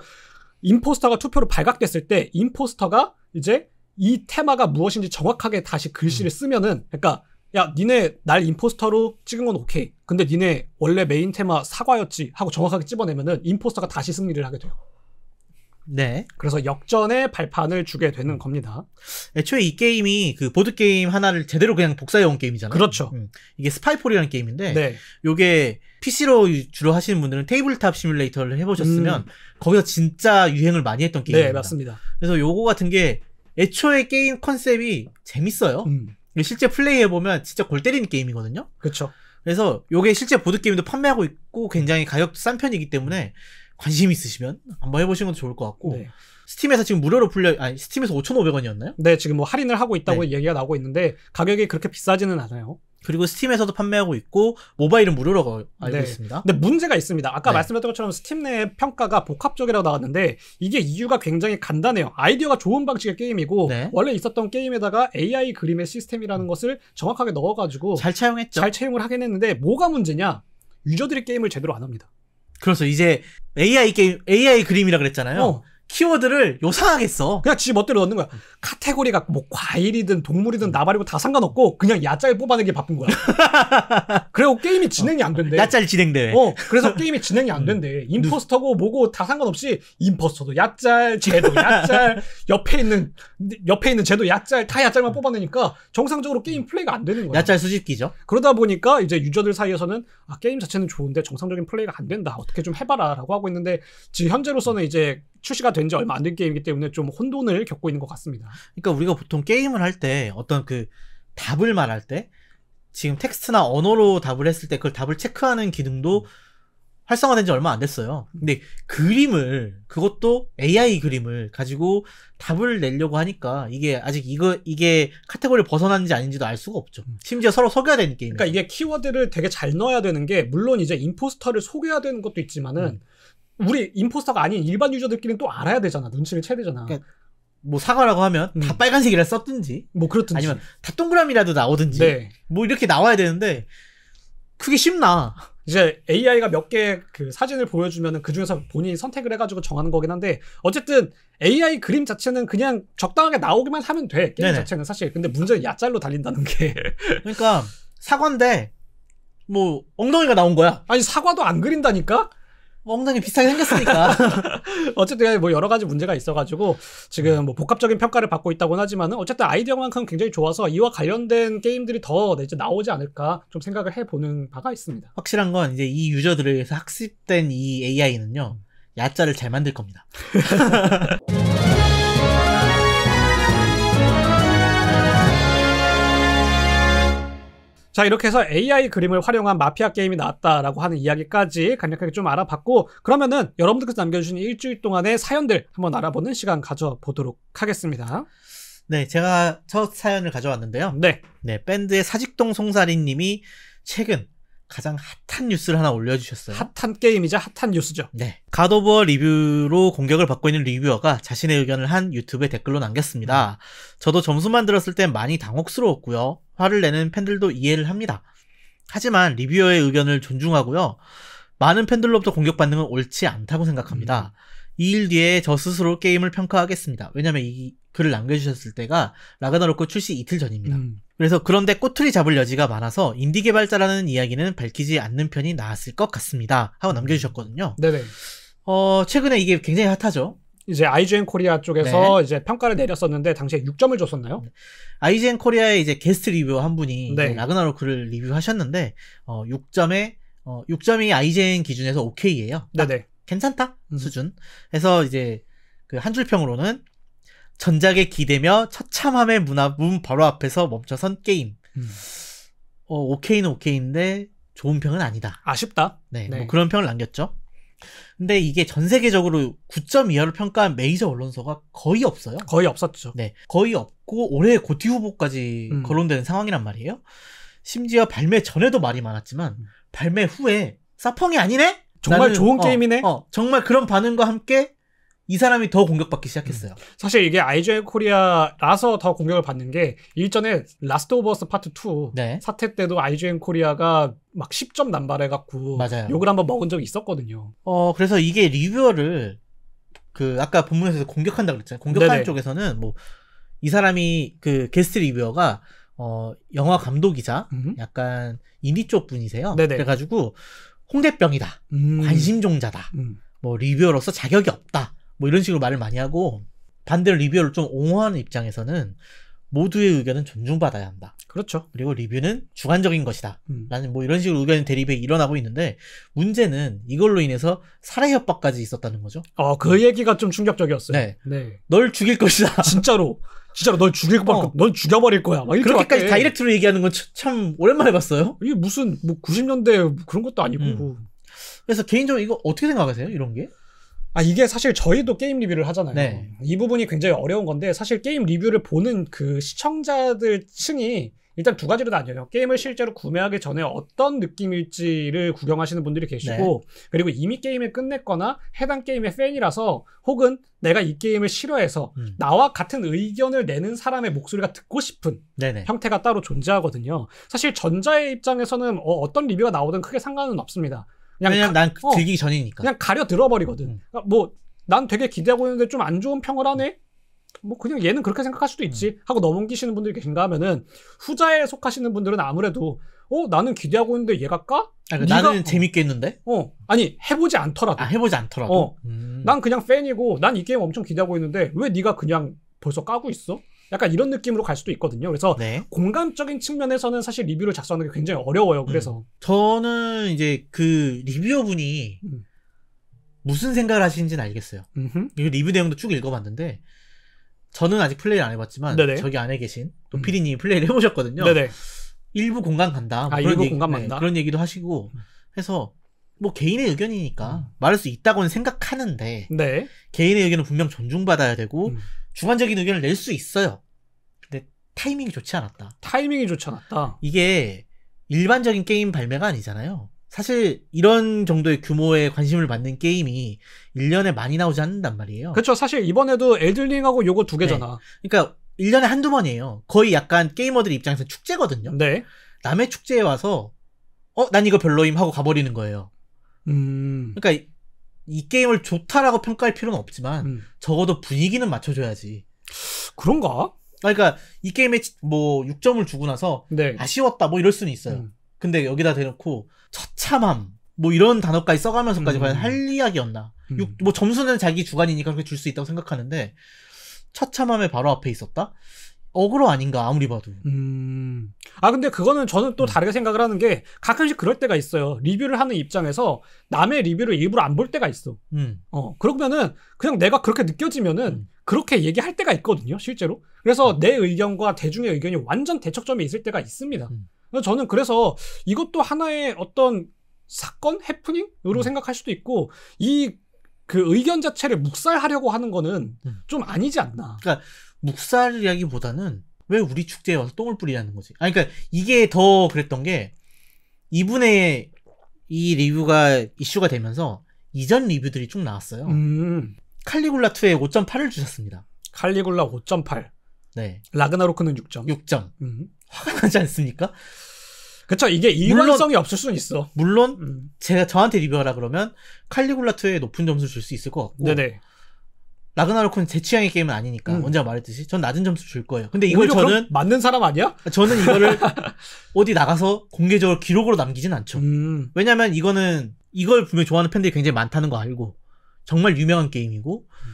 임포스터가 투표로 발각됐을 때 임포스터가 이제 이 테마가 무엇인지 정확하게 다시 글씨를 음. 쓰면은 그러니까 야 니네 날 임포스터로 찍은 건 오케이. 근데 니네 원래 메인 테마 사과였지 하고 정확하게 찝어내면은 임포스터가 다시 승리를 하게 돼요. 네. 그래서 역전의 발판을 주게 되는 겁니다. 애초에 이 게임이 그 보드 게임 하나를 제대로 그냥 복사해온 게임이잖아요. 그렇죠. 음. 이게 스파이폴이라는 게임인데, 네. 요게 PC로 주로 하시는 분들은 테이블탑 시뮬레이터를 해보셨으면 음. 거기서 진짜 유행을 많이 했던 네, 게임입니다. 네, 맞습니다. 그래서 요거 같은 게 애초에 게임 컨셉이 재밌어요. 음. 실제 플레이해 보면 진짜 골 때리는 게임이거든요. 그렇죠. 그래서 요게 실제 보드 게임도 판매하고 있고 굉장히 가격도 싼 편이기 때문에 관심 있으시면 한번 해보시는 것도 좋을 것 같고 네. 스팀에서 지금 무료로 풀려 아니 스팀에서 5,500원이었나요? 네 지금 뭐 할인을 하고 있다고 네. 얘기가 나오고 있는데 가격이 그렇게 비싸지는 않아요. 그리고 스팀에서도 판매하고 있고 모바일은 무료로 알고 네. 있습니다. 근데 문제가 있습니다. 아까 네. 말씀드렸던 것처럼 스팀 내 평가가 복합적이라고 나왔는데 이게 이유가 굉장히 간단해요. 아이디어가 좋은 방식의 게임이고 네. 원래 있었던 게임에다가 AI 그림의 시스템이라는 것을 정확하게 넣어가지고 잘 채용했죠. 잘 채용을 하긴 했는데 뭐가 문제냐? 유저들이 게임을 제대로 안 합니다. 그래서 그렇죠. 이제 AI 게임, AI 그림이라 그랬잖아요. 어. 키워드를 요상하게 써. 그냥 지 멋대로 넣는 거야. 음. 카테고리가 뭐 과일이든 동물이든 음. 나발이고 다 상관없고 그냥 야짤 뽑아내기 바쁜 거야. 그리고 게임이 진행이 안 된대. 야짤 진행돼. 어, 그래서 게임이 진행이 안 음. 된대. 임포스터고 뭐고 다 상관없이 임포스터도 야짤, 쟤도 야짤, 옆에 있는 옆에 있는 쟤도 야짤 다 야짤만 뽑아내니까 정상적으로 게임 플레이가 안 되는 거야. 야짤 수집기죠. 그러다 보니까 이제 유저들 사이에서는 아, 게임 자체는 좋은데 정상적인 플레이가 안 된다. 어떻게 좀 해봐라라고 하고 있는데 지금 현재로서는 이제 출시가 된 지 얼마 안 된 게임이기 때문에 좀 혼돈을 겪고 있는 것 같습니다. 그러니까 우리가 보통 게임을 할 때 어떤 그 답을 말할 때 지금 텍스트나 언어로 답을 했을 때 그걸 답을 체크하는 기능도 활성화된 지 얼마 안 됐어요. 근데 그림을 그것도 AI 그림을 가지고 답을 내려고 하니까 이게 아직 이거 이게 카테고리를 벗어났는지 아닌지도 알 수가 없죠. 음. 심지어 서로 속여야 되는 게임. 그러니까 이게 키워드를 되게 잘 넣어야 되는 게 물론 이제 임포스터를 속여야 되는 것도 있지만은 음. 우리 임포스터가 아닌 일반 유저들끼리는 또 알아야 되잖아. 눈치를 채야 되잖아. 그러니까 뭐 사과라고 하면 음. 다 빨간색이라 썼든지 뭐 그렇든지 아니면 다 동그라미라도 나오든지 네. 뭐 이렇게 나와야 되는데 그게 쉽나? 이제 AI가 몇 개 그 사진을 보여주면 그 중에서 본인이 선택을 해가지고 정하는 거긴 한데 어쨌든 AI 그림 자체는 그냥 적당하게 나오기만 하면 돼 게임 네네. 자체는 사실 근데 문제는 야짤로 달린다는 게 그러니까 사과인데 뭐 엉덩이가 나온 거야 아니 사과도 안 그린다니까 엉덩이 비슷하게 생겼으니까. 어쨌든 뭐 여러 가지 문제가 있어가지고 지금 네. 뭐 복합적인 평가를 받고 있다곤 하지만은 어쨌든 아이디어만큼 굉장히 좋아서 이와 관련된 게임들이 더 이제 나오지 않을까 좀 생각을 해보는 바가 있습니다. 확실한 건 이제 이 유저들을 위해서 학습된 이 AI는요 음. 야자를 잘 만들 겁니다. 자 이렇게 해서 AI 그림을 활용한 마피아 게임이 나왔다라고 하는 이야기까지 간략하게 좀 알아봤고 그러면은 여러분들께서 남겨주신 일주일 동안의 사연들 한번 알아보는 시간 가져보도록 하겠습니다. 네, 제가 첫 사연을 가져왔는데요. 네. 네, 밴드의 사직동 송사리님이 최근 가장 핫한 뉴스를 하나 올려주셨어요. 핫한 게임이자 핫한 뉴스죠. 네. 가도버 리뷰로 공격을 받고 있는 리뷰어가 자신의 의견을 한 유튜브에 댓글로 남겼습니다. 저도 점수만 들었을 땐 많이 당혹스러웠고요. 화를 내는 팬들도 이해를 합니다. 하지만 리뷰어의 의견을 존중하고요. 많은 팬들로부터 공격받는 건 옳지 않다고 생각합니다. 음. 이일 뒤에 저 스스로 게임을 평가하겠습니다. 왜냐면 이 글을 남겨주셨을 때가 라그나로크 출시 이틀 전입니다. 음. 그래서 그런데 꼬투리 잡을 여지가 많아서 인디 개발자라는 이야기는 밝히지 않는 편이 나았을 것 같습니다. 하고 남겨주셨거든요. 네네. 어, 최근에 이게 굉장히 핫하죠. 이제 IGN 코리아 쪽에서 네. 이제 평가를 내렸었는데 당시에 6점을 줬었나요? IGN 네. 코리아의 이제 게스트 리뷰 한 분이 네. 라그나로크를 리뷰하셨는데 어, 6점에 어, 6점이 IGN 기준에서 오케이예요. 네네. 괜찮다 음. 수준. 그래서 이제 그 한 줄 평으로는 전작에 기대며 처참함의 문, 화문 바로 앞에서 멈춰선 게임. 음. 어, 오케이는 오케이인데 좋은 평은 아니다. 아쉽다. 네, 네. 뭐 그런 평을 남겼죠. 근데 이게 전 세계적으로 9 2이로 평가한 메이저 언론사가 거의 없어요. 거의 없었죠. 네. 거의 없고 올해 고티 후보까지 음. 거론되는 상황이란 말이에요. 심지어 발매 전에도 말이 많았지만 음. 발매 후에 사펑이 아니네? 정말 나는, 좋은 어, 게임이네. 어, 정말 그런 반응과 함께 이 사람이 더 공격받기 시작했어요. 음. 사실 이게 아이즈 코리아라서 더 공격을 받는 게 일전에 라스트 오브 어스 파트 2 네. 사태 때도 아이즈 코리아가 막 10점 남발해갖고 맞아요. 욕을 한번 먹은 적이 있었거든요. 어 그래서 이게 리뷰어를 그 아까 본문에서 공격한다 그랬잖아요. 공격하는 네네. 쪽에서는 뭐 이 사람이 그 게스트 리뷰어가 어 영화 감독이자 음 약간 인디 쪽 분이세요. 네네. 그래가지고 홍대병이다, 음. 관심종자다, 음. 뭐 리뷰어로서 자격이 없다. 뭐 이런 식으로 말을 많이 하고 반대로 리뷰어를 좀 옹호하는 입장에서는 모두의 의견은 존중받아야 한다. 그렇죠. 그리고 리뷰는 주관적인 것이다. 음. 라는 뭐 이런 식으로 의견 대립이 일어나고 있는데 문제는 이걸로 인해서 살해 협박까지 있었다는 거죠. 아, 그 음. 얘기가 좀 충격적이었어요. 네. 네. 널 죽일 것이다. 진짜로. 진짜로 널 죽일 것 같고 어. 널 죽여버릴 거야. 막 그렇게까지 다이렉트로 얘기하는 건 참 오랜만에 봤어요. 이게 무슨 뭐 90년대 뭐 그런 것도 아니고. 음. 그래서 개인적으로 이거 어떻게 생각하세요? 이런 게? 아 이게 사실 저희도 게임 리뷰를 하잖아요. 네. 이 부분이 굉장히 어려운 건데 사실 게임 리뷰를 보는 그 시청자들 층이 일단 두 가지로 나뉘어요. 게임을 실제로 구매하기 전에 어떤 느낌일지를 구경하시는 분들이 계시고 네. 그리고 이미 게임을 끝냈거나 해당 게임의 팬이라서 혹은 내가 이 게임을 싫어해서 음. 나와 같은 의견을 내는 사람의 목소리가 듣고 싶은 네네. 형태가 따로 존재하거든요. 사실 전자의 입장에서는 어, 어떤 리뷰가 나오든 크게 상관은 없습니다. 그냥 왜냐면 난 그 어, 들기 전이니까. 그냥 가려 들어버리거든. 음. 그러니까 뭐난 되게 기대하고 있는데 좀 안 좋은 평을 하네. 뭐 그냥 얘는 그렇게 생각할 수도 있지 하고 넘기시는 분들이 계신가 하면은 후자에 속하시는 분들은 아무래도 어 나는 기대하고 있는데 얘가 까? 아니, 그 나는 어. 재밌겠는데? 어 아니 해보지 않더라도 아 해보지 않더라도 어, 음. 난 그냥 팬이고 난 이 게임 엄청 기대하고 있는데 왜 네가 그냥 벌써 까고 있어? 약간 이런 느낌으로 갈 수도 있거든요. 그래서 네. 공감적인 측면에서는 사실 리뷰를 작성하는 게 굉장히 어려워요. 음. 그래서 음. 저는 이제 그 리뷰어분이 음. 무슨 생각을 하시는지는 알겠어요. 이 리뷰 내용도 쭉 읽어봤는데 저는 아직 플레이를 안 해봤지만 네네. 저기 안에 계신 또 음. 피디님이 음. 플레이를 해보셨거든요. 네네. 일부 공감 간다. 뭐 아, 그런 일부 얘기, 공감 네, 간다. 네, 그런 얘기도 하시고 음. 해서 뭐 개인의 의견이니까 음. 말할 수 있다고는 생각하는데 네. 개인의 의견은 분명 존중받아야 되고 음. 주관적인 의견을 낼 수 있어요. 근데 타이밍이 좋지 않았다. 타이밍이 좋지 않았다. 이게 일반적인 게임 발매가 아니잖아요. 사실 이런 정도의 규모의 관심을 받는 게임이 1년에 많이 나오지 않는단 말이에요. 그렇죠. 사실 이번에도 엘들링하고 요거 두 개잖아. 네. 그러니까 1년에 한두 번이에요. 거의 약간 게이머들 입장에서 축제거든요. 네. 남의 축제에 와서 어, 난 이거 별로임 하고 가버리는 거예요. 음. 그러니까 이 게임을 좋다라고 평가할 필요는 없지만 음. 적어도 분위기는 맞춰줘야지. 그런가? 그러니까 이 게임에 뭐 6점을 주고 나서 네. 아쉬웠다 뭐 이럴 수는 있어요. 음. 근데 여기다 대놓고 처참함 뭐 이런 단어까지 써가면서까지 음. 과연 할 이야기였나? 음. 6, 뭐 점수는 자기 주관이니까 그렇게 줄 수 있다고 생각하는데 처참함에 바로 앞에 있었다. 억울로 아닌가 아무리 봐도. 음. 아 근데 그거는 저는 또 음. 다르게 생각을 하는 게 가끔씩 그럴 때가 있어요. 리뷰를 하는 입장에서 남의 리뷰를 일부러 안 볼 때가 있어. 음. 어 그러면은 그냥 내가 그렇게 느껴지면은 음. 그렇게 얘기할 때가 있거든요. 실제로. 그래서 음. 내 의견과 대중의 의견이 완전 대척점에 있을 때가 있습니다. 음. 저는 그래서 이것도 하나의 어떤 사건 해프닝으로 음. 생각할 수도 있고 이 그 의견 자체를 묵살하려고 하는 거는 좀 아니지 않나. 그러니까 묵살이라기보다는 왜 우리 축제에 와서 똥을 뿌리라는 거지. 아, 그러니까 이게 더 그랬던 게 이분의 이 리뷰가 이슈가 되면서 이전 리뷰들이 쭉 나왔어요. 음. 칼리굴라 2에 5.8을 주셨습니다. 칼리굴라 5.8. 네. 라그나로크는 6점. 6점. 음. 화가 나지 않습니까? 그쵸 이게 일관성이 없을 수는 있어. 물론 음. 제가 저한테 리뷰하라 그러면 칼리굴라 2에 높은 점수 줄 수 있을 것 같고. 네네. 라그나로크는 제 취향의 게임은 아니니까 음. 언제 말했듯이 전 낮은 점수 줄 거예요. 근데 이걸 저는 맞는 사람 아니야? 저는 이거를 어디 나가서 공개적으로 기록으로 남기진 않죠. 음. 왜냐면 이거는 이걸 분명 히 좋아하는 팬들이 굉장히 많다는 거 알고 정말 유명한 게임이고 음.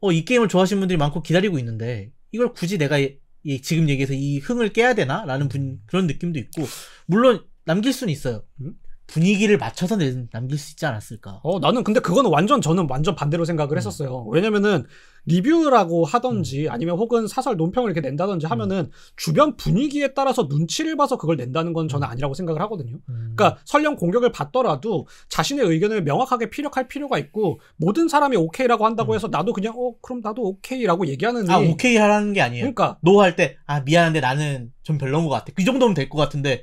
어이 게임을 좋아하시는 분들이 많고 기다리고 있는데 이걸 굳이 내가 예, 예, 지금 얘기해서 이 흥을 깨야 되나라는 분, 그런 느낌도 있고 물론 남길 수는 있어요. 음? 분위기를 맞춰서 남길 수 있지 않았을까. 어, 나는 근데 그거는 완전 저는 완전 반대로 생각을 음. 했었어요. 왜냐면은 리뷰라고 하던지 음. 아니면 혹은 사설 논평을 이렇게 낸다든지 하면은 음. 주변 분위기에 따라서 눈치를 봐서 그걸 낸다는 건 저는 음. 아니라고 생각을 하거든요. 음. 그러니까 설령 공격을 받더라도 자신의 의견을 명확하게 피력할 필요가 있고 모든 사람이 오케이라고 한다고 해서 나도 그냥 어 그럼 나도 오케이라고 얘기하는 아 오케이 하라는 게 아니에요. 그러니까 노할때 아 미안한데 나는 좀 별론 것 같아. 그 정도면 될 것 같은데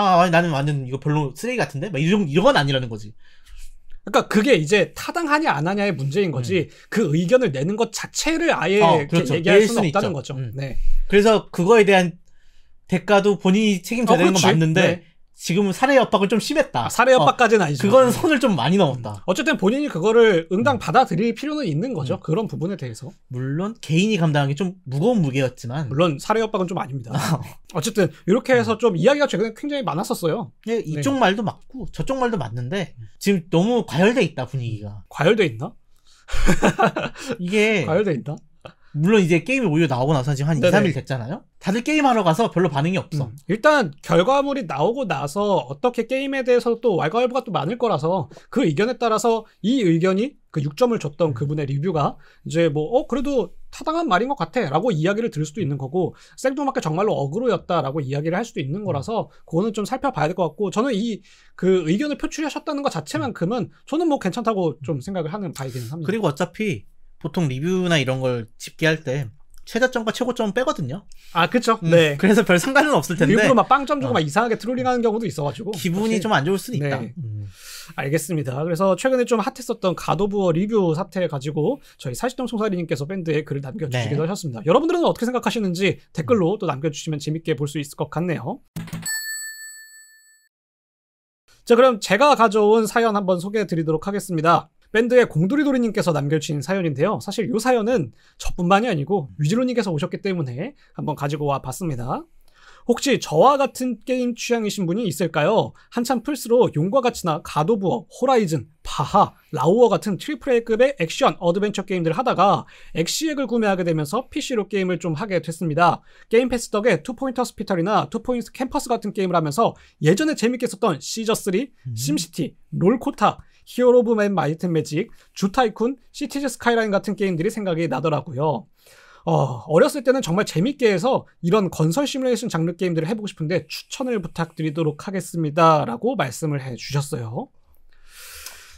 아 아니, 나는 완전 이거 별로 쓰레기 같은데 막 이런 이런 건 아니라는 거지. 그러니까 그게 이제 타당하냐 안 하냐의 문제인 거지 음. 그 의견을 내는 것 자체를 아예 어, 그렇죠. 얘기할 수는, 수는 없다는 있죠. 거죠. 음. 네. 그래서 그거에 대한 대가도 본인이 책임져야 어, 되는 건 맞는데 네. 지금은 살해 협박을 좀 심했다. 아, 살해 어, 협박까지는 어, 아니죠. 그건 선을 좀 많이 넘었다. 어쨌든 본인이 그거를 응당 음. 받아들일 필요는 있는 거죠. 음. 그런 부분에 대해서. 물론 개인이 감당하기 좀 무거운 무게였지만. 물론 살해 협박은 좀 아닙니다. 어. 어쨌든 이렇게 해서 음. 좀 이야기가 최근에 굉장히 많았었어요. 네, 네. 이쪽 네. 말도 맞고 저쪽 말도 맞는데 음. 지금 너무 과열돼 있다 분위기가. 과열돼 있나? 이게 과열돼 있다. 물론 이제 게임이 오히려 나오고 나서 지금 한 네네. 2, 3일 됐잖아요. 다들 게임하러 가서 별로 반응이 음. 없어. 음. 일단 결과물이 나오고 나서 어떻게 게임에 대해서 또 왈가왈부가 또 많을 거라서 그 의견에 따라서 이 의견이 그 6점을 줬던 음. 그분의 리뷰가 이제 뭐 어 그래도 타당한 말인 것 같아라고 이야기를 들을 수도 있는 거고 생뚱맞게 정말로 어그로였다라고 이야기를 할 수도 있는 거라서 음. 그거는 좀 살펴봐야 될 것 같고 저는 이 그 의견을 표출하셨다는 것 자체만큼은 저는 뭐 괜찮다고 좀 생각을 하는 바이기는 합니다. 그리고 어차피 보통 리뷰나 이런 걸 집계할 때 최저점과 최고점 빼거든요. 아, 그쵸. 음, 네. 그래서 별 상관은 없을 텐데. 일부러 막 빵점 주고 어. 막 이상하게 트롤링하는 경우도 있어가지고. 기분이 좀 안 좋을 수는 네. 있다. 음. 알겠습니다. 그래서 최근에 좀 핫했었던 가도부어 리뷰 사태 가지고 저희 사시동 총사리님께서 밴드에 글을 남겨주시기도 네. 하셨습니다. 여러분들은 어떻게 생각하시는지 댓글로 음. 또 남겨주시면 재밌게 볼 수 있을 것 같네요. 자, 그럼 제가 가져온 사연 한번 소개해 드리도록 하겠습니다. 밴드의 공돌이돌이님께서 남겨주신 사연인데요. 사실 이 사연은 저뿐만이 아니고 위즈로님께서 오셨기 때문에 한번 가지고 와 봤습니다. 혹시 저와 같은 게임 취향이신 분이 있을까요? 한참 플스로 용과 같이나 가도부어, 호라이즌, 파하, 라우어 같은 트리플 A급의 액션 어드벤처 게임들을 하다가 엑시액을 구매하게 되면서 PC로 게임을 좀 하게 됐습니다. 게임 패스 덕에 투포인트 스피털이나 투포인트 캠퍼스 같은 게임을 하면서 예전에 재밌게 썼던 시저3, 음. 심시티, 롤코타 히어로 오브 맨 마이트 매직, 주 타이쿤, 시티즈 스카이라인 같은 게임들이 생각이 나더라고요. 어, 어렸을 때는 정말 재밌게 해서 이런 건설 시뮬레이션 장르 게임들을 해보고 싶은데 추천을 부탁드리도록 하겠습니다. 라고 말씀을 해 주셨어요.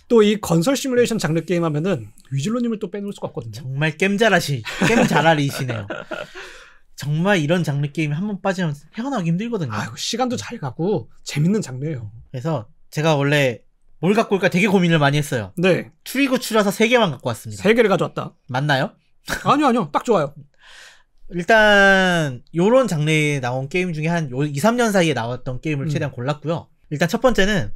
또 이 건설 시뮬레이션 장르 게임 하면은 위즐로님을 또 빼놓을 수가 없거든요. 정말 겜잘하시, 겜잘하리시네요 정말 이런 장르 게임 이한번 빠지면 헤어나오기 힘들거든요. 아이고, 시간도 잘 가고 재밌는 장르예요. 그래서 제가 원래 뭘 갖고 올까 되게 고민을 많이 했어요. 네. 추리고추려서 3개만 갖고 왔습니다. 3개를 가져왔다. 맞나요? 아니요, 아니요. 딱 좋아요. 일단 요런 장르에 나온 게임 중에 한 2, 3년 사이에 나왔던 게임을 음. 최대한 골랐고요. 일단 첫 번째는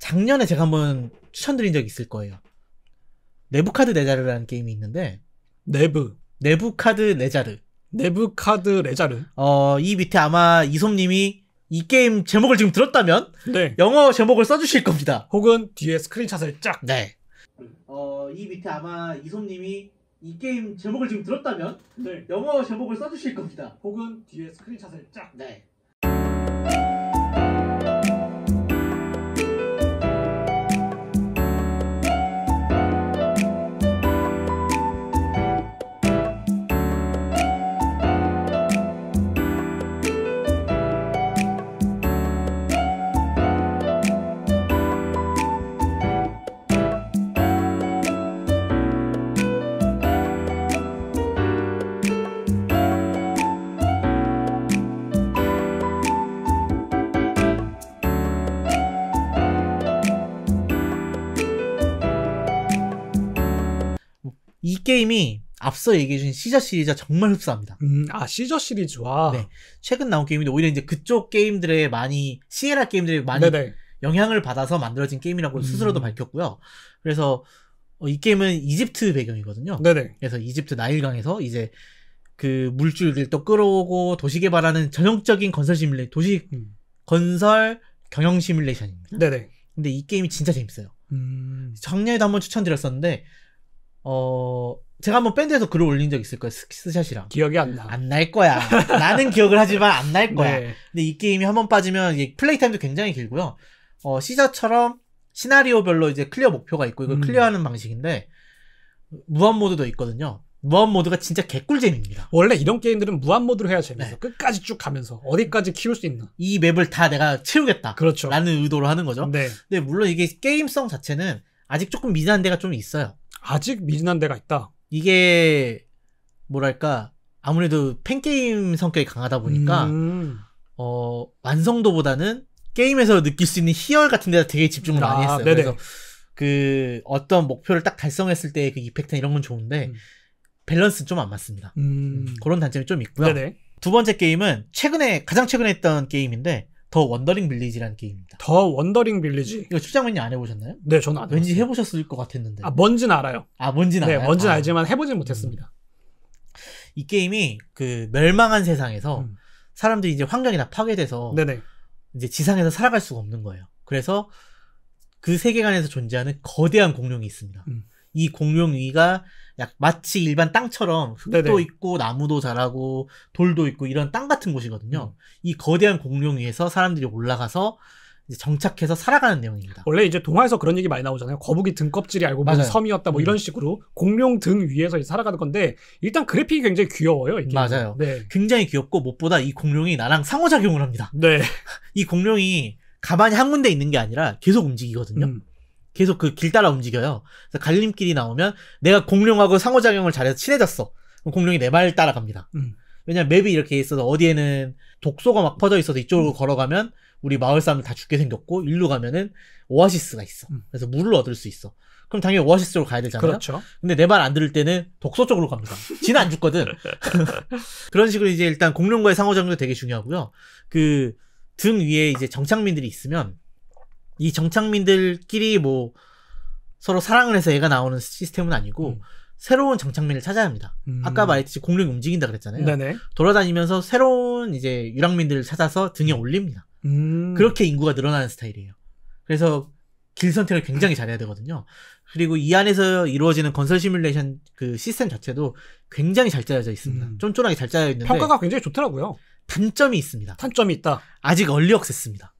작년에 제가 한번 추천드린 적이 있을 거예요. 내부카드 레자르라는 게임이 있는데 내브 네부카드 레자르 내부카드 레자르 어이 밑에 아마 이솜님이 이 게임 제목을 지금 들었다면 네. 영어 제목을 써주실 겁니다. 혹은 뒤에 스크린샷을 쫙. 네. 어, 이 밑에 아마 이솜님이 이 게임 제목을 지금 들었다면 네. 영어 제목을 써주실 겁니다. 혹은 뒤에 스크린샷을 쫙. 네. 게임이 앞서 얘기해준 시저 시리즈와 정말 흡사합니다. 음, 아, 시저 시리즈와. 네. 최근 나온 게임인데, 오히려 이제 그쪽 게임들에 많이, 시에라 게임들에 많이 네네. 영향을 받아서 만들어진 게임이라고 음. 스스로도 밝혔고요. 그래서, 어, 이 게임은 이집트 배경이거든요. 네네. 그래서 이집트 나일강에서 이제 그 물줄기를 또 끌어오고 도시 개발하는 전형적인 건설 시뮬레이 도시 음. 건설 경영 시뮬레이션입니다. 네네. 근데 이 게임이 진짜 재밌어요. 음. 작년에도 한번 추천드렸었는데, 어 제가 한번 밴드에서 글을 올린 적 있을 거예요. 스샷이랑. 기억이 안 그 나. 안 날 거야. 나는 기억을 하지만 안 날 거야. 네. 근데 이 게임이 한번 빠지면 플레이 타임도 굉장히 길고요. 어, 시저처럼 시나리오별로 이제 클리어 목표가 있고 이걸 음. 클리어하는 방식인데 무한 모드도 있거든요. 무한 모드가 진짜 개꿀잼입니다. 원래 이런 게임들은 무한 모드로 해야 재밌어. 네. 끝까지 쭉 가면서 어디까지 키울 수 있나. 이 맵을 다 내가 채우겠다. 그렇죠. 라는 의도로 하는 거죠. 네. 근데 물론 이게 게임성 자체는 아직 조금 미진한 데가 좀 있어요. 아직 미진한 데가 있다. 이게 뭐랄까 아무래도 팬 게임 성격이 강하다 보니까 음. 어 완성도보다는 게임에서 느낄 수 있는 희열 같은 데다 되게 집중을 아, 많이 했어요. 네네. 그래서 그 어떤 목표를 딱 달성했을 때의 그 이펙트 이런 건 좋은데 음. 밸런스 좀 안 맞습니다. 음. 그런 단점이 좀 있고요. 네네. 두 번째 게임은 최근에 가장 최근에 했던 게임인데 더 원더링 빌리지라는 게임입니다. 더 원더링 빌리지. 이거 출장맨이 안 해보셨나요? 네, 저는 안 왠지 해봤어요. 해보셨을 것 같았는데. 아, 뭔진 알아요. 아, 뭔진 네, 알아요. 네, 뭔진 아. 알지만 해보진 못했습니다. 이 게임이 그 멸망한 세상에서 음. 사람들이 이제 환경이 다 파괴돼서 네네. 이제 지상에서 살아갈 수가 없는 거예요. 그래서 그 세계관에서 존재하는 거대한 공룡이 있습니다. 음. 이 공룡 위가 약 마치 일반 땅처럼 흙도 네네. 있고 나무도 자라고 돌도 있고 이런 땅 같은 곳이거든요. 음. 이 거대한 공룡 위에서 사람들이 올라가서 정착해서 살아가는 내용입니다. 원래 이제 동화에서 그런 얘기 많이 나오잖아요. 거북이 등껍질이 알고 보면 섬이었다 뭐 음. 이런 식으로 공룡 등 위에서 살아가는 건데 일단 그래픽이 굉장히 귀여워요. 이게. 맞아요. 네. 굉장히 귀엽고 무엇보다 이 공룡이 나랑 상호작용을 합니다. 네. 이 공룡이 가만히 한 군데 있는 게 아니라 계속 움직이거든요. 음. 계속 그 길 따라 움직여요. 그래서 갈림길이 나오면 내가 공룡하고 상호작용을 잘해서 친해졌어. 그럼 공룡이 내 말 따라갑니다. 음. 왜냐면 맵이 이렇게 있어서 어디에는 독소가 막 퍼져 있어서 이쪽으로 음. 걸어가면 우리 마을 사람들 다 죽게 생겼고 일로 가면은 오아시스가 있어. 음. 그래서 물을 얻을 수 있어. 그럼 당연히 오아시스로 가야 되잖아요. 그렇죠. 근데 내 말 안 들을 때는 독소 쪽으로 갑니다. 지는 안 죽거든. 그런 식으로 이제 일단 공룡과의 상호작용도 되게 중요하고요. 그 등 위에 이제 정착민들이 있으면 이 정착민들끼리 뭐 서로 사랑을 해서 애가 나오는 시스템은 아니고 음. 새로운 정착민을 찾아야 합니다. 음. 아까 말했듯이 공룡이 움직인다 그랬잖아요. 네네. 돌아다니면서 새로운 이제 유랑민들을 찾아서 등에 음. 올립니다. 음. 그렇게 인구가 늘어나는 스타일이에요. 그래서 길 선택을 굉장히 잘해야 되거든요. 그리고 이 안에서 이루어지는 건설 시뮬레이션 그 시스템 자체도 굉장히 잘 짜여져 있습니다. 음. 쫀쫀하게 잘 짜여 있는데 평가가 굉장히 좋더라고요. 단점이 있습니다. 단점이 있다. 아직 얼리 억세스입니다.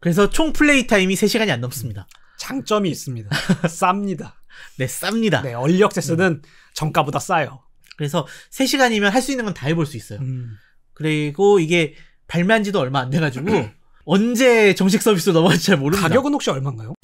그래서 총 플레이 타임이 3시간이 안 넘습니다. 장점이 있습니다. 쌉니다. 네, 쌉니다. 네, 얼리 억세스는 음. 정가보다 싸요. 그래서 3시간이면 할 수 있는 건 다 해볼 수 있어요. 음. 그리고 이게 발매한 지도 얼마 안 돼가지고 언제 정식 서비스로 넘어갈지 잘 모릅니다. 가격은 혹시 얼마인가요?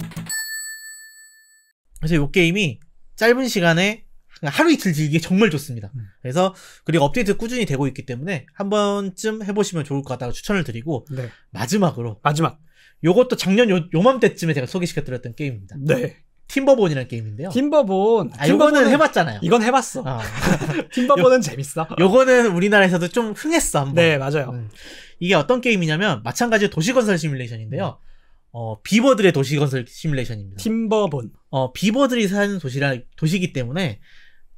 그래서 이 게임이 짧은 시간에 그러니까 하루 이틀 즐기기 정말 좋습니다. 음. 그래서 그리고 업데이트 꾸준히 되고 있기 때문에 한 번쯤 해보시면 좋을 것 같다고 추천을 드리고 네. 마지막으로 마지막 요것도 작년 요, 요맘때쯤에 제가 소개시켜드렸던 게임입니다. 네. 팀버본이라는 게임인데요. 팀버본. 아, 이거는 해봤잖아요. 이건 해봤어. 어. 팀버본은 재밌어. 요거는 우리나라에서도 좀 흥했어 한번. 네 맞아요. 음. 이게 어떤 게임이냐면 마찬가지로 도시건설 시뮬레이션인데요. 어, 비버들의 도시건설 시뮬레이션입니다. 팀버본. 어, 비버들이 사는 도시라 도시기 때문에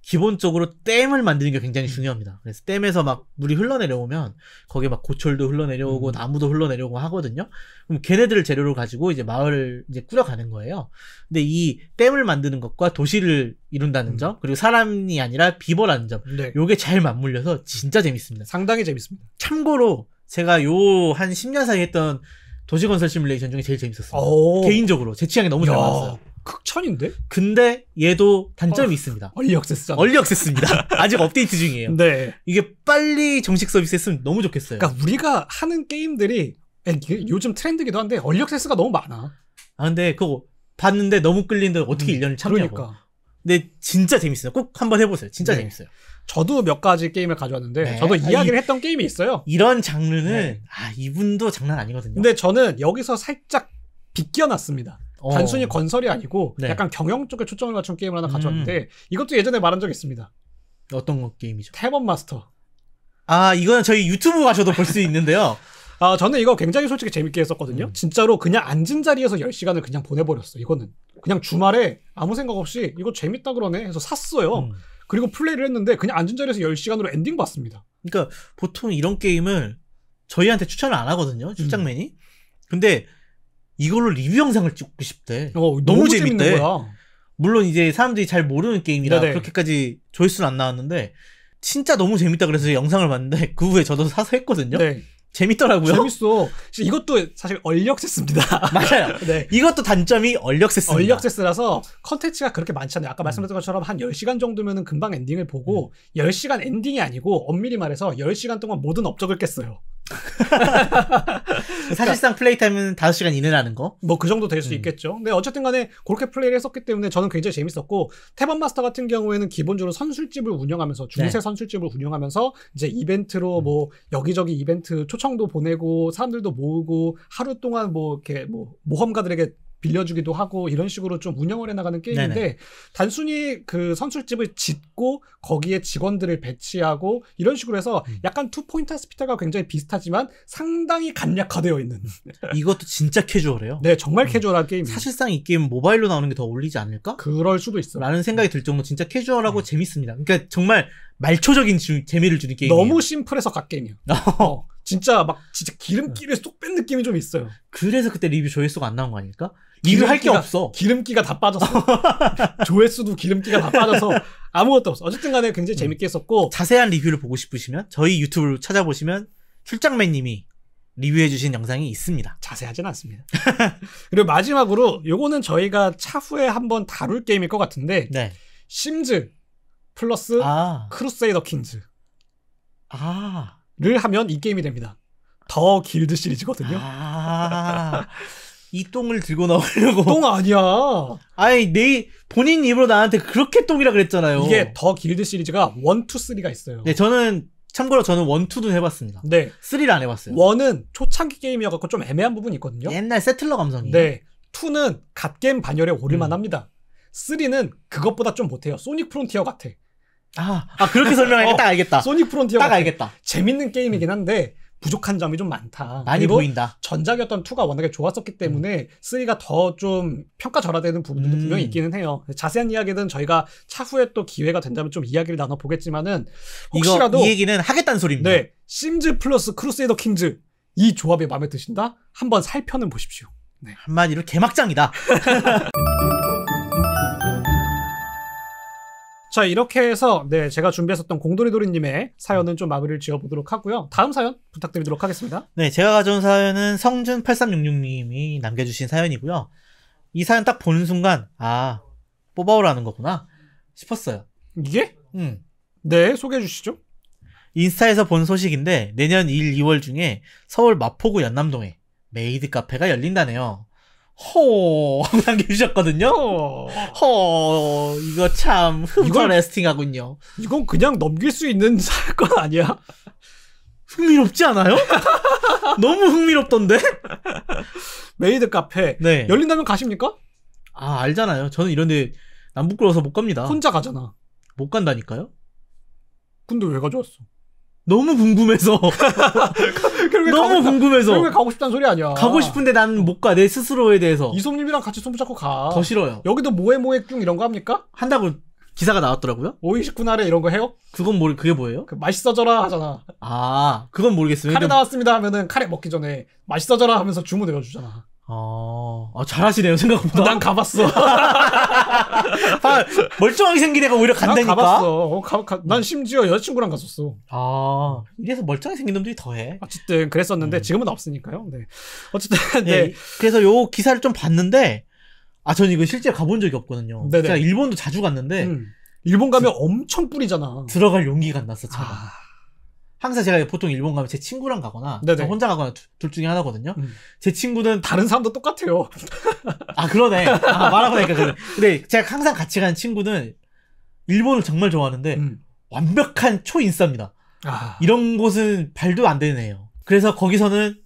기본적으로 댐을 만드는 게 굉장히 음. 중요합니다. 그래서 댐에서 막 물이 흘러내려오면 거기에 막 고철도 흘러내려오고 음. 나무도 흘러내려오고 하거든요. 그럼 걔네들을 재료로 가지고 이제 마을을 이제 꾸려가는 거예요. 근데 이 댐을 만드는 것과 도시를 이룬다는 음. 점 그리고 사람이 아니라 비버라는 점 네. 요게 잘 맞물려서 진짜 재밌습니다. 상당히 재밌습니다. 참고로 제가 요 한 10년 사이 했던 도시건설 시뮬레이션 중에 제일 재밌었어요. 오. 개인적으로 제취향이 너무 잘 맞았어요. 극찬인데? 근데 얘도 단점이 어, 있습니다. 얼리 억세스잖 얼리 억세스입니다. 아직 업데이트 중이에요. 네. 이게 빨리 정식 서비스 했으면 너무 좋겠어요. 그러니까 우리가 하는 게임들이 예, 요즘 트렌드기도 한데 얼리 억세스가 너무 많아. 아 근데 그거 봤는데 너무 끌린데 어떻게 음, 1년을 참냐고. 그러니까. 근데 진짜 재밌어요. 꼭 한번 해보세요. 진짜 네. 재밌어요. 저도 몇 가지 게임을 가져왔는데 네. 저도 아, 이야기를 이, 했던 게임이 있어요. 이런 장르는 네. 아 이분도 장난 아니거든요. 근데 저는 여기서 살짝 비껴놨습니다. 어. 단순히 건설이 아니고 음. 네. 약간 경영 쪽에 초점을 맞춘 게임을 하나 가져왔는데 음. 이것도 예전에 말한 적 있습니다. 어떤 거 게임이죠? 태번 마스터. 아 이거는 저희 유튜브 가셔도 볼 수 있는데요. 아 저는 이거 굉장히 솔직히 재밌게 했었거든요. 음. 진짜로 그냥 앉은 자리에서 10시간을 그냥 보내버렸어. 이거는 그냥 주말에 아무 생각 없이 이거 재밌다 그러네 해서 샀어요. 음. 그리고 플레이를 했는데 그냥 앉은 자리에서 10시간으로 엔딩 봤습니다. 그러니까 보통 이런 게임을 저희한테 추천을 안 하거든요. 출장맨이. 음. 근데 이걸로 리뷰 영상을 찍고 싶대. 어, 너무, 너무 재밌대. 거야. 물론 이제 사람들이 잘 모르는 게임이라 네네. 네. 그렇게까지 조회수는 안 나왔는데 진짜 너무 재밌다 그래서 영상을 봤는데 그 후에 저도 사서 했거든요. 네. 재밌더라고요. 재밌어. 이것도 사실 얼력세스입니다 맞아요. 네. 이것도 단점이 얼력세스얼력세스라서 컨텐츠가 그렇게 많지 않아요. 아까 말씀드렸던 것처럼 한 10시간 정도면 금방 엔딩을 보고 10시간 음. 엔딩이 아니고 엄밀히 말해서 10시간 동안 모든 업적을 깼어요. 사실상 플레이 타임은 5시간 이내라는 거? 뭐 그 정도 될수 음. 있겠죠. 근데 어쨌든 간에 그렇게 플레이를 했었기 때문에 저는 굉장히 재밌었고 태번 마스터 같은 경우에는 기본적으로 선술집을 운영하면서 중세 네. 선술집을 운영하면서 이제 이벤트로 음. 뭐 여기저기 이벤트 초청도 보내고 사람들도 모으고 하루 동안 뭐 이렇게 뭐 모험가들에게 빌려주기도 하고 이런 식으로 좀 운영을 해나가는 게임인데 네네. 단순히 그선출집을 짓고 거기에 직원들을 배치하고 이런 식으로 해서 음. 약간 투 포인트 스피터가 굉장히 비슷하지만 상당히 간략화되어 있는 이것도 진짜 캐주얼해요. 네, 정말 음. 캐주얼한 게임. 사실상 이 게임 모바일로 나오는 게 더 어울리지 않을까? 그럴 수도 있어. 라는 생각이 들 정도 로 진짜 캐주얼하고 음. 재밌습니다. 그러니까 정말 말초적인 주, 재미를 주는 게임. 너무 심플해서 갓게임이야. 어. 어, 진짜 막 진짜 기름기를 쏙 뺀 느낌이 좀 있어요. 그래서 그때 리뷰 조회수가 안 나온 거 아닐까? 리뷰 할게 없어. 기름기가 다빠져서 조회수도 기름기가 다 빠져서 아무것도 없어. 어쨌든 간에 굉장히 음. 재밌게 했었고. 자세한 리뷰를 보고 싶으시면 저희 유튜브를 찾아보시면 출장맨님이 리뷰해주신 영상이 있습니다. 자세하진 않습니다. 그리고 마지막으로 요거는 저희가 차후에 한번 다룰 게임일 것 같은데. 네. 심즈 플러스 아. 크루세이더 킹즈 아를 하면 이 게임이 됩니다. 더 길드 시리즈거든요. 아. 이 똥을 들고 나오려고 똥 아니야. 아니 내 본인 입으로 나한테 그렇게 똥이라 그랬잖아요. 이게 더 길드 시리즈가 1, 2, 3가 있어요. 네, 저는 참고로 저는 1, 2도 해봤습니다. 네. 3를 안 해봤어요. 1은 초창기 게임이어갖고 좀 애매한 부분이 있거든요. 옛날 세틀러 감성이에요. 네. 2는 갓겜 반열에 오를만 음. 합니다. 3는 그것보다 좀 못해요. 소닉 프론티어 같아. 아, 아 그렇게 설명하니까 어, 딱 알겠다. 소닉 프론티어 딱 알겠다. 재밌는 게임이긴 한데 부족한 점이 좀 많다. 많이 보인다. 전작이었던 2가 워낙에 좋았었기 때문에 음. 3가 더 좀 평가절하되는 부분도 음. 분명히 있기는 해요. 자세한 이야기는 저희가 차후에 또 기회가 된다면 좀 이야기를 나눠 보겠지만은 혹시라도 이 얘기는 하겠다는 소리입니다. 네, 심즈 플러스 크루세이더 킹즈 이 조합이 마음에 드신다? 한번 살펴는 보십시오. 네. 한마디로 개막장이다. 자 이렇게 해서 네 제가 준비했었던 공돌이돌이님의 사연은 좀 마무리를 지어보도록 하고요. 다음 사연 부탁드리도록 하겠습니다. 네 제가 가져온 사연은 성준 8366님이 남겨주신 사연이고요. 이 사연 딱 보는 순간 아 뽑아오라는 거구나 싶었어요. 이게? 음. 네 소개해 주시죠. 인스타에서 본 소식인데 내년 1, 2월 중에 서울 마포구 연남동에 메이드 카페가 열린다네요. 허 하고 남겨주셨거든요. 허 이거 참 흠터레스팅하군요. 이건 그냥 넘길 수 있는 사건 아니야? 흥미롭지 않아요? 너무 흥미롭던데? 메이드 카페 네. 열린다면 가십니까? 아 알잖아요. 저는 이런데 남 부끄러워서 못 갑니다. 혼자 가잖아. 못 간다니까요? 근데 왜 가져왔어? 너무 궁금해서 너무 싶다. 궁금해서. 결국에 가고 싶다는 소리 아니야. 가고 싶은데 나는 못 가. 내 스스로에 대해서. 이솜님이랑 같이 손붙잡고 가. 더 싫어요. 여기도 모에모에꿍 이런 거 합니까? 한다고 기사가 나왔더라고요. 529날에 이런 거 해요? 그건 모르, 그게 뭐예요? 그 맛있어져라 하잖아. 아, 그건 모르겠어요. 카레 근데... 나왔습니다 하면은 카레 먹기 전에 맛있어져라 하면서 주문 해가주잖아 어, 아, 잘하시네요, 생각보다. 난 가봤어. 아, 멀쩡하게 생긴 애가 오히려 간다니까. 난 가봤어. 어, 가, 가, 난 심지어 여자친구랑 갔었어. 아, 이래서 멀쩡하게 생긴 놈들이 더해. 어쨌든 그랬었는데 음. 지금은 없으니까요. 네. 어쨌든 네. 네. 그래서 요 기사를 좀 봤는데 아, 전 이거 실제 가본 적이 없거든요. 네네. 네. 제가 일본도 자주 갔는데 음. 일본 가면 엄청 뿌리잖아. 들어갈 용기가 안 났어, 차가. 아... 항상 제가 보통 일본 가면 제 친구랑 가거나 저 혼자 가거나 두, 둘 중에 하나거든요. 음. 제 친구는 다른 사람도 똑같아요. 아 그러네. 아, 말하고 나니까 그래. 근데 제가 항상 같이 가는 친구는 일본을 정말 좋아하는데 음. 완벽한 초인싸입니다. 아. 이런 곳은 발도 안되네요 그래서 거기서는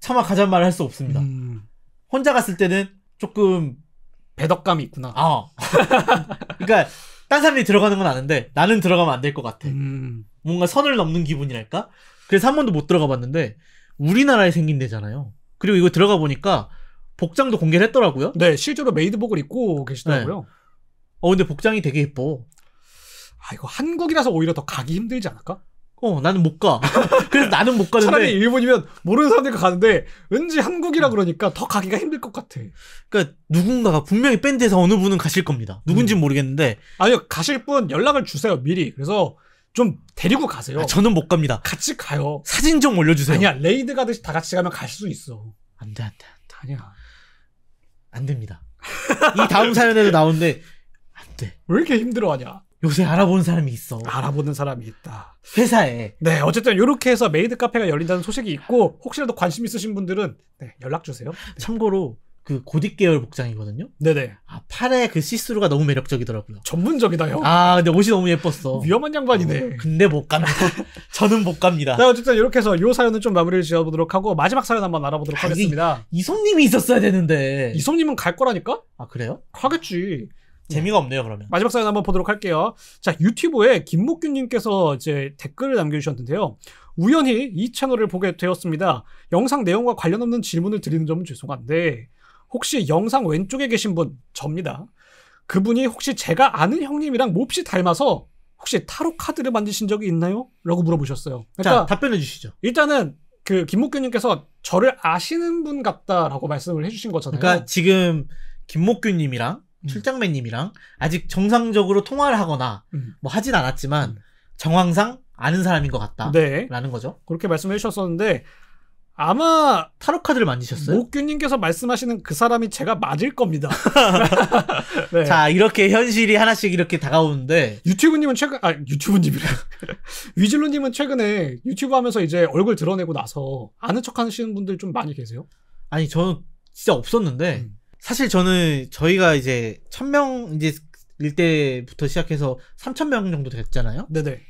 차마 가자 말을 할 수 없습니다. 음. 혼자 갔을 때는 조금 배덕감이 있구나. 아. 그러니까 딴사람이 들어가는 건 아는데 나는 들어가면 안 될 것 같아. 음. 뭔가 선을 넘는 기분이랄까? 그래서 한 번도 못 들어가 봤는데 우리나라에 생긴 데잖아요. 그리고 이거 들어가 보니까 복장도 공개를 했더라고요. 네, 실제로 메이드복을 입고 계시더라고요. 네. 어, 근데 복장이 되게 예뻐. 아, 이거 한국이라서 오히려 더 가기 힘들지 않을까? 어, 나는 못 가. 그래서 나는 못 가는데. 차라리 일본이면 모르는 사람들과 가는데 왠지 한국이라 그러니까 더 가기가 힘들 것 같아. 그러니까 누군가가 분명히 밴드에서 어느 분은 가실 겁니다. 누군진 음. 모르겠는데. 아니요, 가실 분 연락을 주세요, 미리. 그래서 좀 데리고 가세요. 아, 저는 못 갑니다. 같이 가요. 사진 좀 올려주세요. 아니야, 레이드 가듯이 다 같이 가면 갈 수 있어. 안 돼, 안 돼, 안 돼. 아니야. 안 됩니다. 이 다음 사연에도 나오는데, 안 돼. 왜 이렇게 힘들어 하냐? 요새 알아보는 사람이 있어. 알아보는 사람이 있다. 회사에. 네, 어쨌든 이렇게 해서 메이드 카페가 열린다는 소식이 있고 혹시라도 관심 있으신 분들은 네, 연락 주세요. 네. 참고로 그 고딕 계열 복장이거든요. 네네. 아 팔에 그 시스루가 너무 매력적이더라고요. 전문적이다요. 아 근데 옷이 너무 예뻤어. 위험한 양반이네. 어, 근데 못 갑니다. 저는 못 갑니다. 자 어쨌든 이렇게 해서 이 사연은 좀 마무리를 지어보도록 하고 마지막 사연 한번 알아보도록 아 하겠습니다. 이솜님이 있었어야 되는데. 이솜님은 갈 거라니까? 아 그래요? 가겠지. 네. 재미가 없네요 그러면. 마지막 사연 한번 보도록 할게요. 자 유튜브에 김목균님께서 이제 댓글을 남겨주셨는데요. 우연히 이 채널을 보게 되었습니다. 영상 내용과 관련 없는 질문을 드리는 점은 죄송한데 혹시 영상 왼쪽에 계신 분 접니다. 그분이 혹시 제가 아는 형님이랑 몹시 닮아서 혹시 타로 카드를 만드신 적이 있나요? 라고 물어보셨어요. 그러니까 자, 답변해 주시죠. 일단은 그 김목균님께서 저를 아시는 분 같다라고 말씀을 해주신 거잖아요. 그러니까 지금 김목균님이랑 음. 출장맨님이랑 아직 정상적으로 통화를 하거나 음. 뭐 하진 않았지만 음. 정황상 아는 사람인 것 같다라는 네. 거죠. 그렇게 말씀해 주셨었는데 아마 타로 카드를 만드셨어요. 목규님께서 말씀하시는 그 사람이 제가 맞을 겁니다. 네. 자 이렇게 현실이 하나씩 이렇게 다가오는데 유튜브님은 최근 아 유튜브님이래 위즐로님은 최근에 유튜브 하면서 이제 얼굴 드러내고 나서 아는 척하시는 분들 좀 많이 계세요? 아니 저는 진짜 없었는데 음. 사실 저는 저희가 이제 1 0명 이제 일 때부터 시작해서 3 0 0 0명 정도 됐잖아요. 네네.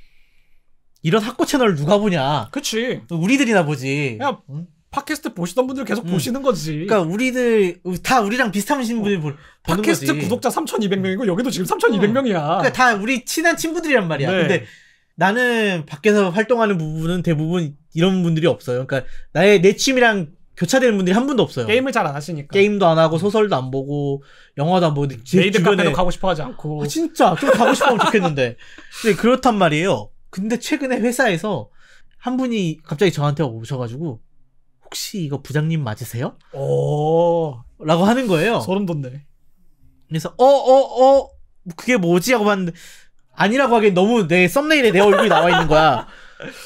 이런 학고 채널 누가 보냐? 그렇지 우리들이나 보지. 야, 응? 팟캐스트 보시던 분들 계속 응. 보시는 거지. 그러니까 우리들 다 우리랑 비슷한 분들 어. 보는 팟캐스트 거지. 구독자 3,200명이고 여기도 지금 3,200명이야. 어. 그러니까 다 우리 친한 친구들이란 말이야. 네. 근데 나는 밖에서 활동하는 부분은 대부분 이런 분들이 없어요. 그러니까 나의 내 취미랑 교차되는 분들이 한 분도 없어요. 게임을 잘 안 하시니까. 게임도 안 하고 소설도 안 보고 영화도 안보고데 메이드 주변에... 카페도 가고 싶어 하지 않고. 아, 진짜 좀 가고 싶으면 좋겠는데. 근데 그렇단 말이에요. 근데 최근에 회사에서 한 분이 갑자기 저한테 오셔가지고 혹시 이거 부장님 맞으세요? 오. 라고 하는 거예요. 소름 돋네. 그래서 어 어어 어, 어, 그게 뭐지 하고 봤는데 아니라고 하기엔 너무 내 썸네일에 내 얼굴이 나와 있는 거야.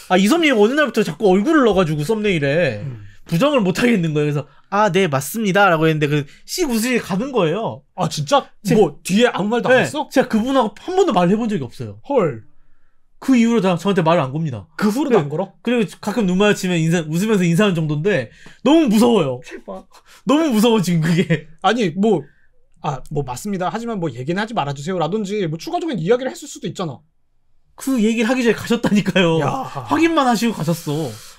아 이섭님 어느 날부터 자꾸 얼굴을 넣어가지고 썸네일에. 음. 부정을 못 하겠는 거예요. 그래서 아네 맞습니다라고 했는데 그씨 구슬이 가는 거예요. 아 진짜? 제, 뭐 뒤에 아무 말도 네, 안 했어? 제가 그분하고 한 번도 말을 해본 적이 없어요. 헐. 그 이후로 다 저한테 말을 안 겁니다. 그 후로도 그래, 안 네. 걸어? 그리고 가끔 눈 마주치면 인사, 웃으면서 인사하는 정도인데 너무 무서워요. 너무 무서워 지금 그게. 아니 뭐 아, 뭐 맞습니다. 하지만 뭐 얘기는 하지 말아주세요. 라든지 뭐 추가적인 이야기를 했을 수도 있잖아. 그 얘기를 하기 전에 가셨다니까요. 야. 확인만 하시고 가셨어.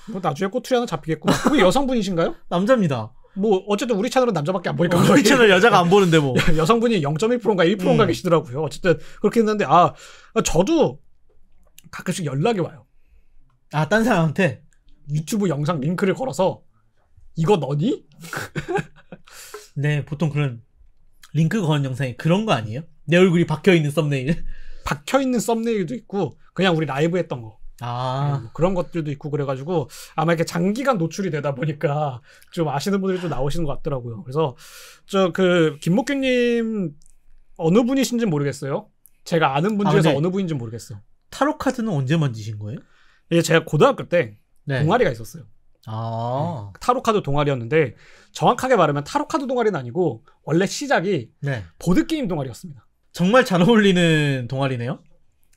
뭐 나중에 꼬투리 하나 잡히겠고 그게 여성분이신가요? 남자입니다. 뭐 어쨌든 우리 채널은 남자밖에 안 보니까 어, 우리 채널 여자가 안 보는데 뭐 여성분이 0.1%인가 1%인가 음. 계시더라고요. 어쨌든 그렇게 했는데 아, 아 저도 가끔씩 연락이 와요. 아 딴 사람한테 유튜브 영상 링크를 걸어서 이거 너니? 네 보통 그런 링크 거는 영상이 그런 거 아니에요? 내 얼굴이 박혀 있는 썸네일. 박혀 있는 썸네일도 있고 그냥 우리 라이브 했던 거. 아. 예, 뭐 그런 것들도 있고 그래가지고 아마 이렇게 장기간 노출이 되다 보니까 좀 아시는 분들이 좀 나오시는 것 같더라고요. 그래서 저 그 김목균님 어느 분이신지 모르겠어요. 제가 아는 분 아, 중에서 아, 어느 분인지 모르겠어. 타로 카드는 언제 만지신 거예요? 예, 제가 고등학교 때 네. 동아리가 있었어요. 아. 네. 타로 카드 동아리였는데 정확하게 말하면 타로 카드 동아리는 아니고 원래 시작이 네. 보드 게임 동아리였습니다. 정말 잘 어울리는 동아리네요.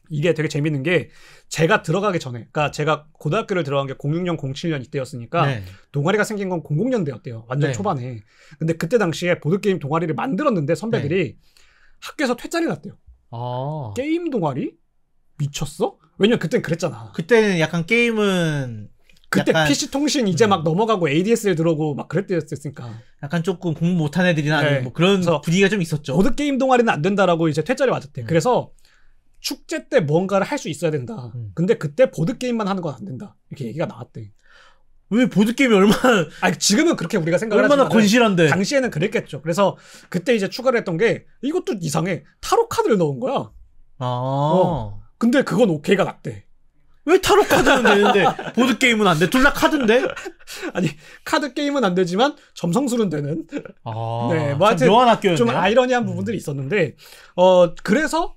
이게 되게 재밌는 게 제가 들어가기 전에, 그러니까 제가 고등학교를 들어간 게 06년, 07년 이때였으니까 네. 동아리가 생긴 건 00년대였대요. 완전 네. 초반에. 근데 그때 당시에 보드게임 동아리를 만들었는데 선배들이 네. 학교에서 퇴짜를 났대요. 아. 게임 동아리? 미쳤어? 왜냐면 그땐 그랬잖아. 그때는 약간 게임은 그때 약간, PC 통신 이제 네. 막 넘어가고 ADSL 들어오고 막그랬대였으니까 약간 조금 공부 못한 애들이나 네. 뭐 그런 분위기가 좀 있었죠. 보드 게임 동아리는 안 된다라고 이제 퇴짜를 맞았대. 음. 그래서 축제 때 뭔가를 할 수 있어야 된다. 음. 근데 그때 보드 게임만 하는 건 안 된다. 이렇게 얘기가 나왔대. 왜 보드 게임이 얼마나 아니 지금은 그렇게 우리가 생각을 얼마나 건실한데 당시에는 그랬겠죠. 그래서 그때 이제 추가를 했던 게 이것도 이상해. 타로 카드를 넣은 거야. 아. 어. 근데 그건 오케이가 났대. 왜 타로 카드는 되는데 보드 게임은 안 돼? 둘 다 카드인데? 아니 카드 게임은 안 되지만 점성술은 되는. 아, 네, 뭐 하여튼 묘한 학교였네좀 아이러니한 부분들이 음. 있었는데, 어 그래서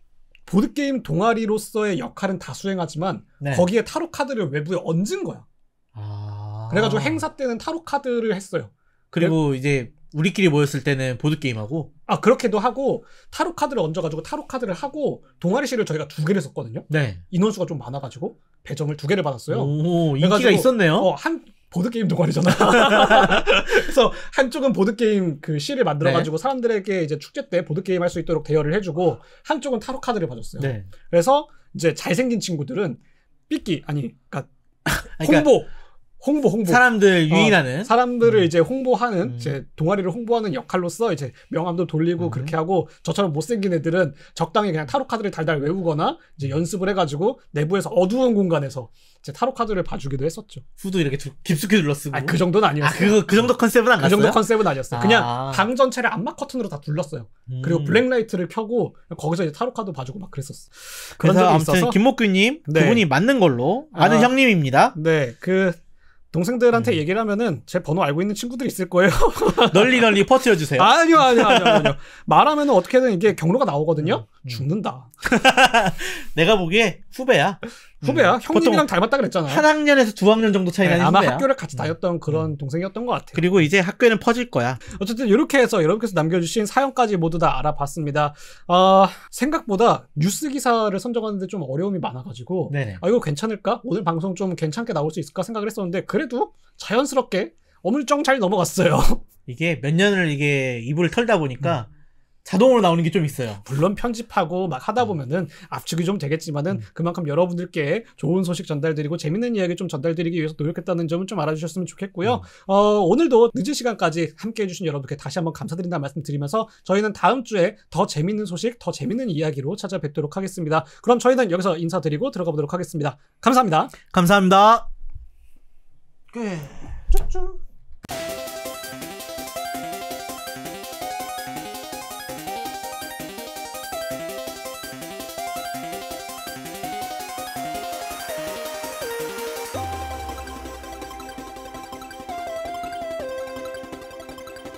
보드게임 동아리로서의 역할은 다 수행하지만 네. 거기에 타로 카드를 외부에 얹은 거야. 아... 그래가지고 행사 때는 타로 카드를 했어요. 그리고 그래... 이제 우리끼리 모였을 때는 보드게임하고 아 그렇게도 하고 타로 카드를 얹어가지고 타로 카드를 하고 동아리실을 저희가 두 개를 썼거든요. 네. 인원수가 좀 많아가지고 배정을 두 개를 받았어요. 오 인기가 있었네요. 어, 한 보드게임 도아리잖아 그래서 한쪽은 보드게임 그 시를 만들어가지고 네. 사람들에게 이제 축제 때 보드게임 할 수 있도록 대여를 해주고, 한쪽은 타로카드를 봐줬어요. 네. 그래서 이제 잘생긴 친구들은 삐끼, 아니, 그니까, 아, 그러니까 홍보. 그러니까 홍보 홍보 사람들 어, 유인하는 어, 사람들을 음. 이제 홍보하는 음. 이제 동아리를 홍보하는 역할로서 이제 명함도 돌리고 음. 그렇게 하고 저처럼 못생긴 애들은 적당히 그냥 타로 카드를 달달 외우거나 이제 음. 연습을 해가지고 내부에서 어두운 공간에서 이제 타로 카드를 봐주기도 했었죠. 후도 이렇게 두, 깊숙이 둘러쓰고 아, 그 정도는 아니었어요. 아, 그그 정도 컨셉은 안그 갔어요. 그 정도 컨셉은 그 아니었어요. 그냥 아. 방 전체를 암막 커튼으로 다 둘렀어요. 그리고 음. 블랙라이트를 켜고 거기서 이제 타로 카드 봐주고 막 그랬었어. 그래서 아무튼 어서 김목규님 네. 그분이 맞는 걸로 아는 아. 형님입니다. 네, 그 동생들한테 음. 얘기를 하면은 제 번호 알고 있는 친구들이 있을 거예요. 널리 널리 퍼트려 주세요. 아니요, 아니요, 아니요, 아니요. 말하면 어떻게든 이게 경로가 나오거든요. 음. 음. 죽는다. 내가 보기에 후배야. 후배야. 음. 형님이랑 닮았다 그랬잖아. 한 학년에서 두 학년 정도 차이 네, 나는 아마 후배야. 학교를 같이 음. 다녔던 그런 음. 동생이었던 것 같아요. 그리고 이제 학교는 에 퍼질 거야. 어쨌든 이렇게 해서 여러분께서 남겨주신 사연까지 모두 다 알아봤습니다. 아 생각보다 뉴스 기사를 선정하는데 좀 어려움이 많아가지고 네네. 아 이거 괜찮을까? 오늘 방송 좀 괜찮게 나올 수 있을까 생각을 했었는데 그래도 자연스럽게 어물쩡 잘 넘어갔어요. 이게 몇 년을 이게 이불을 털다 보니까 음. 자동으로 나오는 게 좀 있어요. 물론 편집하고 막 하다 음. 보면은 압축이 좀 되겠지만은 음. 그만큼 여러분들께 좋은 소식 전달드리고 재밌는 이야기 좀 전달드리기 위해서 노력했다는 점은 좀 알아주셨으면 좋겠고요. 음. 어, 오늘도 늦은 시간까지 함께 해주신 여러분께 다시 한번 감사드린다는 말씀 드리면서 저희는 다음 주에 더 재밌는 소식, 더 재밌는 이야기로 찾아뵙도록 하겠습니다. 그럼 저희는 여기서 인사드리고 들어가 보도록 하겠습니다. 감사합니다. 감사합니다. 끝. 쭈쭈.